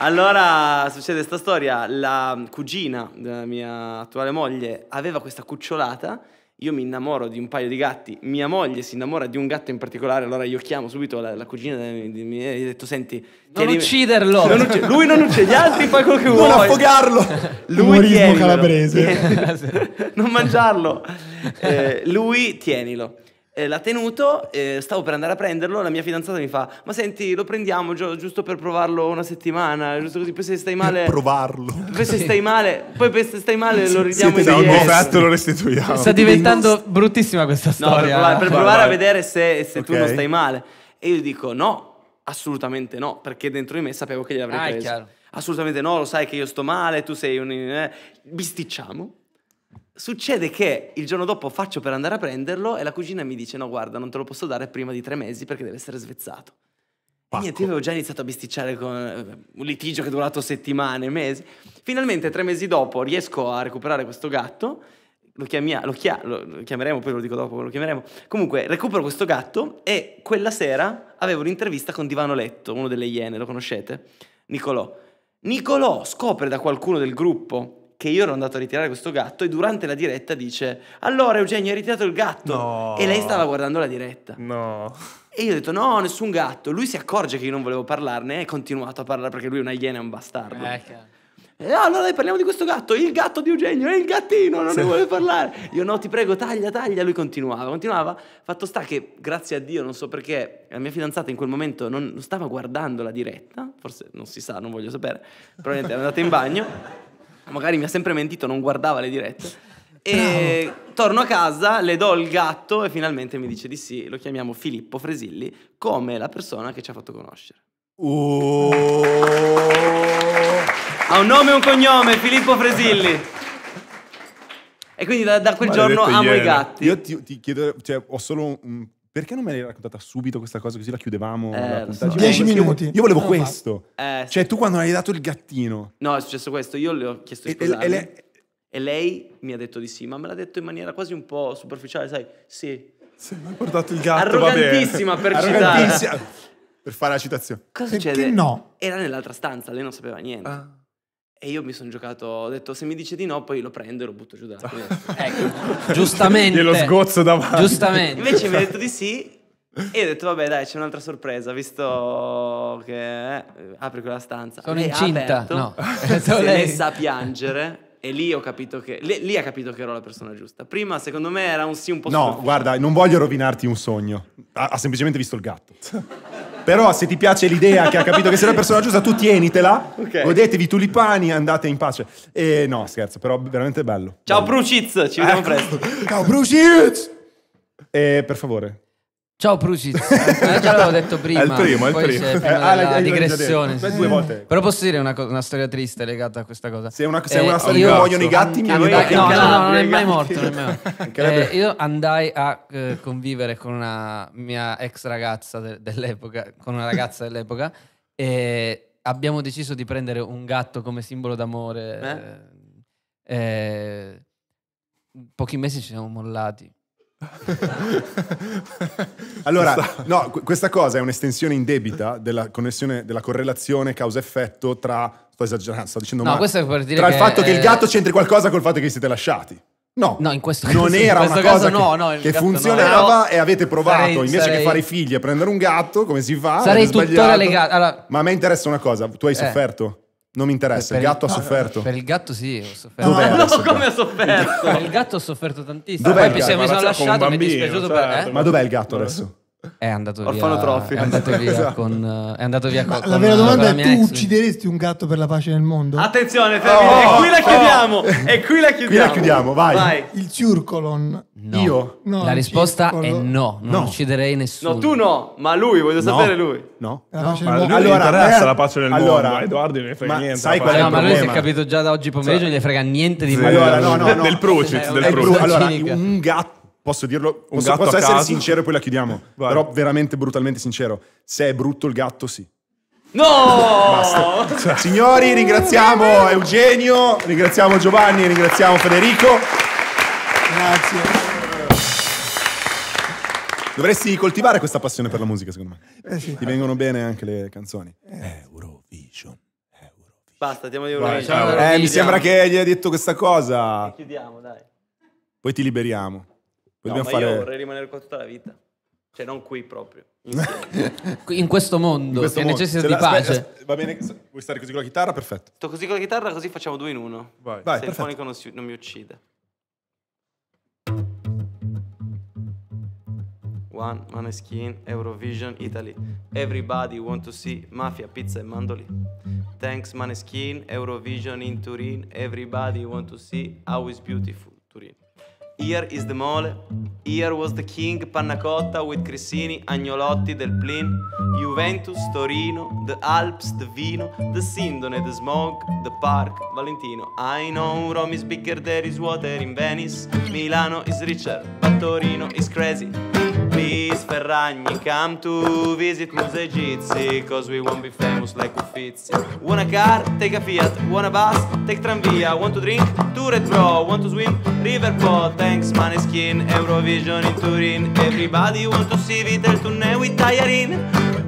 Allora succede questa storia, la cugina della mia attuale moglie aveva questa cucciolata, io mi innamoro di un paio di gatti, mia moglie si innamora di un gatto in particolare, allora io chiamo subito la, la cugina e gli ho detto senti... Non ucciderlo! Non ucc- lui non uccide, gli altri fai quello che vuoi! Non affogarlo! Lui tienilo, calabrese! non mangiarlo! Eh, lui tienilo. Eh, l'ha tenuto, eh, stavo per andare a prenderlo, la mia fidanzata mi fa, ma senti, lo prendiamo gi- giusto per provarlo una settimana, giusto così, poi se stai male... provarlo. Poi se stai male, poi se stai male lo ridiamo Siete indietro. Siete fatto lo restituiamo. Sta diventando bruttissima questa storia. No, per, per provare vai, vai. a vedere se, se okay. tu non stai male. E io dico no, assolutamente no, perché dentro di me sapevo che gliel'avrei ah, preso. Assolutamente no, lo sai che io sto male, tu sei un... Eh, bisticciamo. Succede che il giorno dopo faccio per andare a prenderlo e la cugina mi dice no guarda non te lo posso dare prima di tre mesi perché deve essere svezzato. Pacco. E niente, io avevo già iniziato a bisticciare con eh, un litigio che è durato settimane, mesi. Finalmente tre mesi dopo riesco a recuperare questo gatto, lo, chiamia, lo, chia, lo chiameremo, poi lo dico dopo, lo chiameremo. Comunque recupero questo gatto e quella sera avevo un'intervista con Divano Letto, uno delle Iene, lo conoscete? Nicolò. Nicolò scopre da qualcuno del gruppo che io ero andato a ritirare questo gatto e durante la diretta dice allora Eugenio hai ritirato il gatto no. e lei stava guardando la diretta no e io ho detto no nessun gatto lui si accorge che io non volevo parlarne e ha continuato a parlare perché lui è una iena e un bastardo eh, eh, allora dai, parliamo di questo gatto, il gatto di Eugenio, è il gattino, non sì. ne vuole parlare. Io no, ti prego, taglia, taglia. Lui continuava, continuava. Fatto sta che, grazie a Dio, non so perché, la mia fidanzata in quel momento non stava guardando la diretta, forse non si sa, non voglio sapere, probabilmente è andata in bagno magari mi ha sempre mentito, non guardava le dirette. E Bravo. torno a casa, le do il gatto e finalmente mi dice di sì. Lo chiamiamo Filippo Fresilli come la persona che ci ha fatto conoscere. Oh. Ha un nome e un cognome, Filippo Fresilli. E quindi da, da quel Maledetto giorno amo iene. i gatti. Io ti, ti chiedo, cioè, ho solo un perché non me l'hai raccontata subito questa cosa così la chiudevamo? Eh, la so. 10 minuti. Io, volevo no, questo. Eh, cioè, tu quando hai dato il gattino. No, è successo questo. Io le ho chiesto di sposarmi. E, le... e, lei mi ha detto di sì, ma me l'ha detto in maniera quasi un po' superficiale, sai? Sì. Sì, mi hai portato il gatto, Arrogantissima per Arrogantissima. citare. per fare la citazione. Cosa Perché succede? no. Era nell'altra stanza, lei non sapeva niente. Ah. E io mi sono giocato, ho detto se mi dice di no poi lo prendo e lo butto giù da ecco. giustamente. Glielo sgozzo davanti. Giustamente. Invece mi ha detto di sì e ho detto vabbè dai c'è un'altra sorpresa visto che eh, apri quella stanza. Sono incinta. Aperto, no. si è messa piangere e lì ho capito che lì, lì, ha capito che ero la persona giusta. Prima, secondo me, era un sì un po' No, guarda, non voglio rovinarti un sogno. Ha, ha semplicemente visto il gatto. Però se ti piace l'idea che ha capito che sei la persona giusta, tu tienitela. Okay. Godetevi i tulipani, andate in pace. E no, scherzo, però veramente bello. Ciao bello. Bruciz, ci vediamo ecco. presto. Ciao Bruciz! E eh, per favore, Ciao Prucic, eh, già l'avevo detto prima. È il primo, è il primo. C'è prima ah, la digressione. Sì. Due volte. Però posso dire una, una, storia triste legata a questa cosa. Se è una, se eh, una storia io, che vogliono i gatti, mi hanno dato No, no, no, non è mai morto. È mai morto. Eh, io andai a eh, convivere con una mia ex ragazza de dell'epoca, con una ragazza dell'epoca, e abbiamo deciso di prendere un gatto come simbolo d'amore. Eh? eh pochi mesi ci siamo mollati. allora, no, questa cosa è un'estensione in debita della connessione, della correlazione causa-effetto tra. Sto esagerando, sto dicendo no, ma. Questo è per dire tra il fatto eh... che il gatto c'entri qualcosa col fatto che vi siete lasciati. No, no in questo non caso, era questo una cosa no, no, che, funzionava e avete provato sarei, invece sarei... che fare i figli e prendere un gatto, come si fa? Sarei tuttora legato. Allora... Ma a me interessa una cosa, tu hai eh. sofferto? Non mi interessa, il gatto il... ha sofferto. Per il gatto sì, ho sofferto. Dov'è no, no come ha sofferto? per il gatto ho sofferto tantissimo. Dov'è Poi mi sono lasciato, bambino, mi è dispiaciuto certo. per... Eh? Ma dov'è il gatto adesso? È andato via, Trophy. È andato via esatto. con... È andato via con, la vera con, domanda con è tu uccideresti un gatto per la pace nel mondo? Attenzione, oh, e oh. qui la chiudiamo! Oh. E qui la chiudiamo! qui la chiudiamo, vai! vai. Il Circolon. No. Io? No, la risposta circolo. è no, non no. ucciderei nessuno. No, tu no, ma lui, voglio sapere lui. No. no. Ma lui allora, interessa la pace nel allora, mondo, allora, Edoardo ne frega niente. Sai qual è no, ma lui si è capito già da oggi pomeriggio, non gli frega niente di sì. Allora, no, no, Del Procis, del Procis. Allora, un gatto posso dirlo, posso, posso essere caso. sincero e poi la chiudiamo. Vai. Però veramente brutalmente sincero, se è brutto il gatto sì. No! Basta. Signori, ringraziamo Eugenio, ringraziamo Giovanni, ringraziamo Federico. Grazie. Dovresti coltivare questa passione per la musica, secondo me. Eh sì. Ti vengono bene anche le canzoni. Eh. Eurovision. Eurovision. Basta, andiamo di Eurovision. Ciao. eh, mi sembra che gli hai detto questa cosa. E chiudiamo, dai. Poi ti liberiamo. No, fare... io vorrei rimanere qua tutta la vita. Cioè, non qui proprio. In questo mondo in questo che mondo. necessita cioè, di pace. Aspetta, va bene, vuoi stare così con la chitarra? Perfetto. Sto così con la chitarra, così facciamo due in uno. Vai. Vai Se perfetto. il fonico non, non mi uccide. One, Maneskin, Eurovision, Italy. Everybody want to see Mafia, Pizza e Mandoli. Thanks Maneskin, Eurovision in Turin. Everybody want to see How is Beautiful. Here is the mole. Here was the king, Pannacotta with Cressini, Agnolotti del Plin, Juventus, Torino, the Alps, the Vino, the Sindone, the Smog, the Park, Valentino. I know Rome is bigger, there is water in Venice, Milano is richer, but Torino is crazy. please, Ferragni, come to visit Museo Gizzi, cause we won't be famous like Uffizi. Want a car? Take a Fiat. Want a bus? Take tramvia. Want to drink? To Red Bro. Want to swim? River Po. Thanks, Maneskin, Eurovision in Turin. Everybody want to see Vitel Tournée with Tajarin.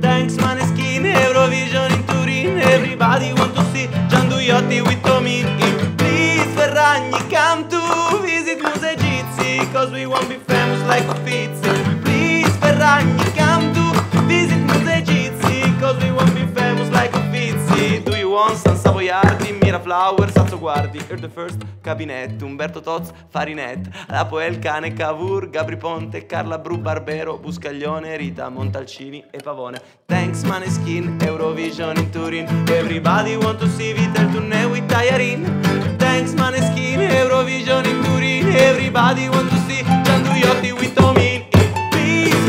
Thanks, Maneskin, Eurovision in Turin. Everybody want to see Gianduiotti with Tomin. Please, Ferragni, come to visit Museo Gizzi, cause we won't be famous like Uffizi. rhyme. You come to visit Musei Gypsy, cause we won't be famous like Uffizi. Do you want San Savoiardi, Miraflowers, Sazzo Guardi, Earth the first, Cabinet, Umberto Toz, Farinet, Lapo Cane, Cavour, Gabri Ponte, Carla Bru, Barbero, Buscaglione, Rita, Montalcini e Pavone. Thanks Maneskin, Eurovision in Turin, everybody want to see Vital Tournée with Tayarin. Thanks Maneskin, Eurovision in Turin, everybody want to see Gianduiotti with Tommy.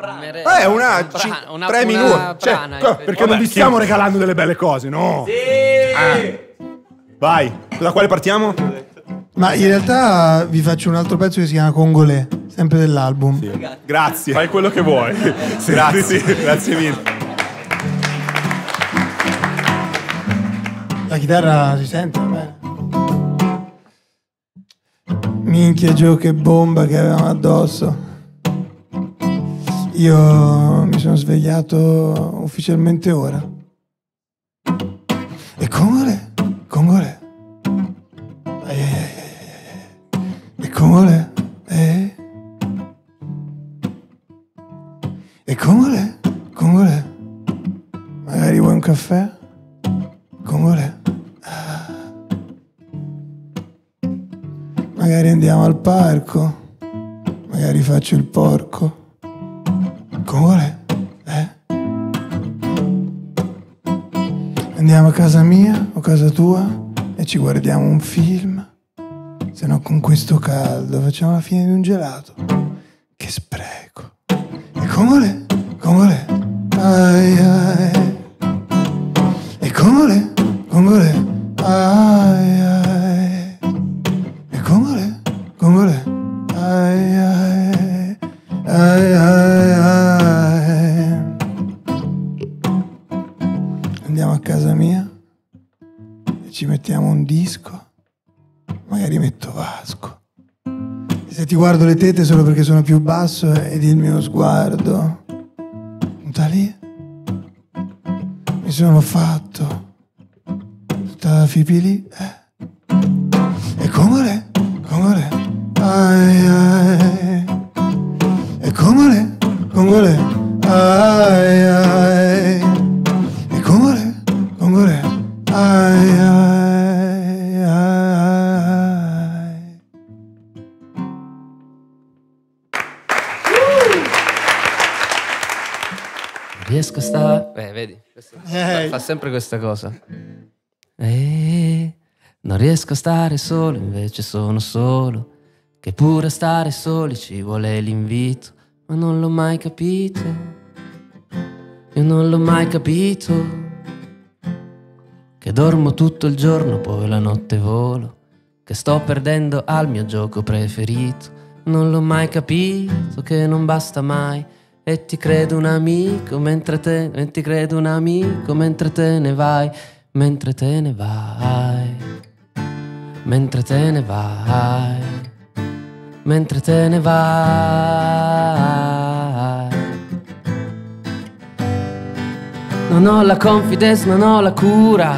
Eh, una, un ci, una, tre una Cioè, prana, perché vabbè, non vi stiamo sì. regalando delle belle cose, no? Sì! Eh. Vai, da quale partiamo? Ma in realtà vi faccio un altro pezzo che si chiama Congolè, sempre dell'album. Sì. Grazie. Fai quello che vuoi. sì, grazie. grazie mille. La chitarra si sente? Beh. Minchia Gio che bomba che avevamo addosso. Io mi sono svegliato ufficialmente ora. E Congole, Congole. E Congole, eh. E Congole, Congole. Magari vuoi un caffè? Congole. Magari andiamo al parco. Magari faccio il porco. Congolè, eh? Andiamo a casa mia o casa tua e ci guardiamo un film. Se no con questo caldo facciamo la fine di un gelato. Che spreco. E come? Congolè, ai ai. E come? Congolè, ai ai. E come? Congolè. mi metto Vasco. Se ti guardo le tette solo perché sono più basso eh, ed il mio sguardo. Da lì mi sono fatto tutta la fipili. Eh. E come le, come le, ai ai. E come le, come le, ai ai. questa... Eh. eh, vedi, questa, eh. fa sempre questa cosa. Eh, non riesco a stare solo, invece sono solo. Che pure stare soli ci vuole l'invito, ma non l'ho mai capito. Io non l'ho mai capito. Che dormo tutto il giorno, poi la notte volo. Che sto perdendo al mio gioco preferito. Non l'ho mai capito che non basta mai e ti credo un amico mentre te, e ti credo un amico mentre te ne vai, mentre te ne vai, mentre te ne vai, mentre te ne vai. Non ho la confidence, non ho la cura,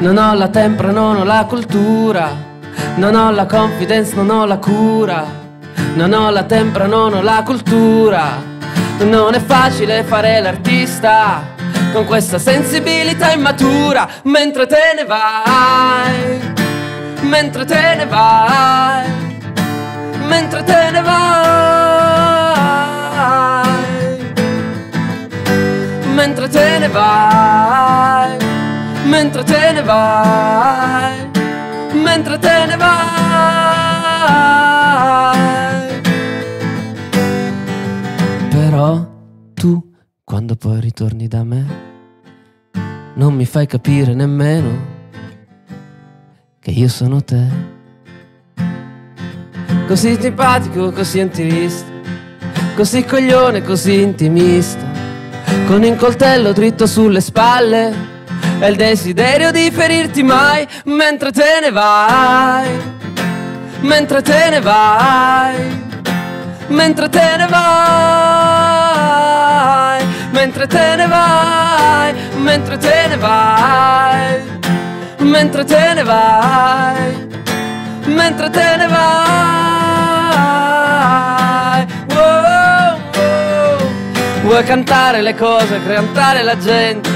non ho la tempra, non ho la cultura, non ho la confidence, non ho la cura, non ho la tempra, non ho la cultura. Non è facile fare l'artista con questa sensibilità immatura mentre te ne vai, mentre te ne vai, mentre te ne vai, mentre te ne vai, mentre te ne vai, mentre te ne vai. Però tu, quando poi ritorni da me, non mi fai capire nemmeno che io sono te. Così simpatico, così antirista, così coglione, così intimista, con il coltello dritto sulle spalle e il desiderio di ferirti mai mentre te ne vai, mentre te ne vai, mentre te ne vai vai, mentre te ne vai, mentre te ne vai, mentre te ne vai, mentre te ne vai. Oh, oh. Vuoi cantare le cose, cantare la gente,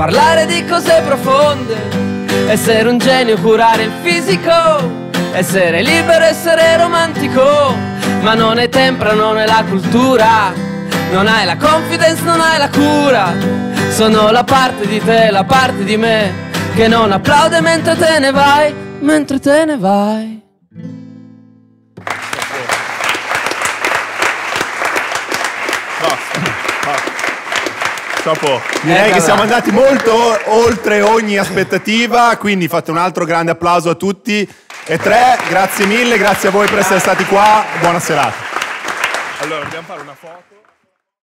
parlare di cose profonde, essere un genio, curare il fisico. Essere libero, essere romantico, ma non è tempra, non è la cultura. Non hai la confidence, non hai la cura Sono la parte di te, la parte di me Che non applaude mentre te ne vai Mentre te ne vai Dopo, direi che siamo andati molto oltre ogni aspettativa, quindi fate un altro grande applauso a tutti. E tre, grazie mille, grazie a voi per essere stati qua, buona serata. Allora, dobbiamo fare una foto.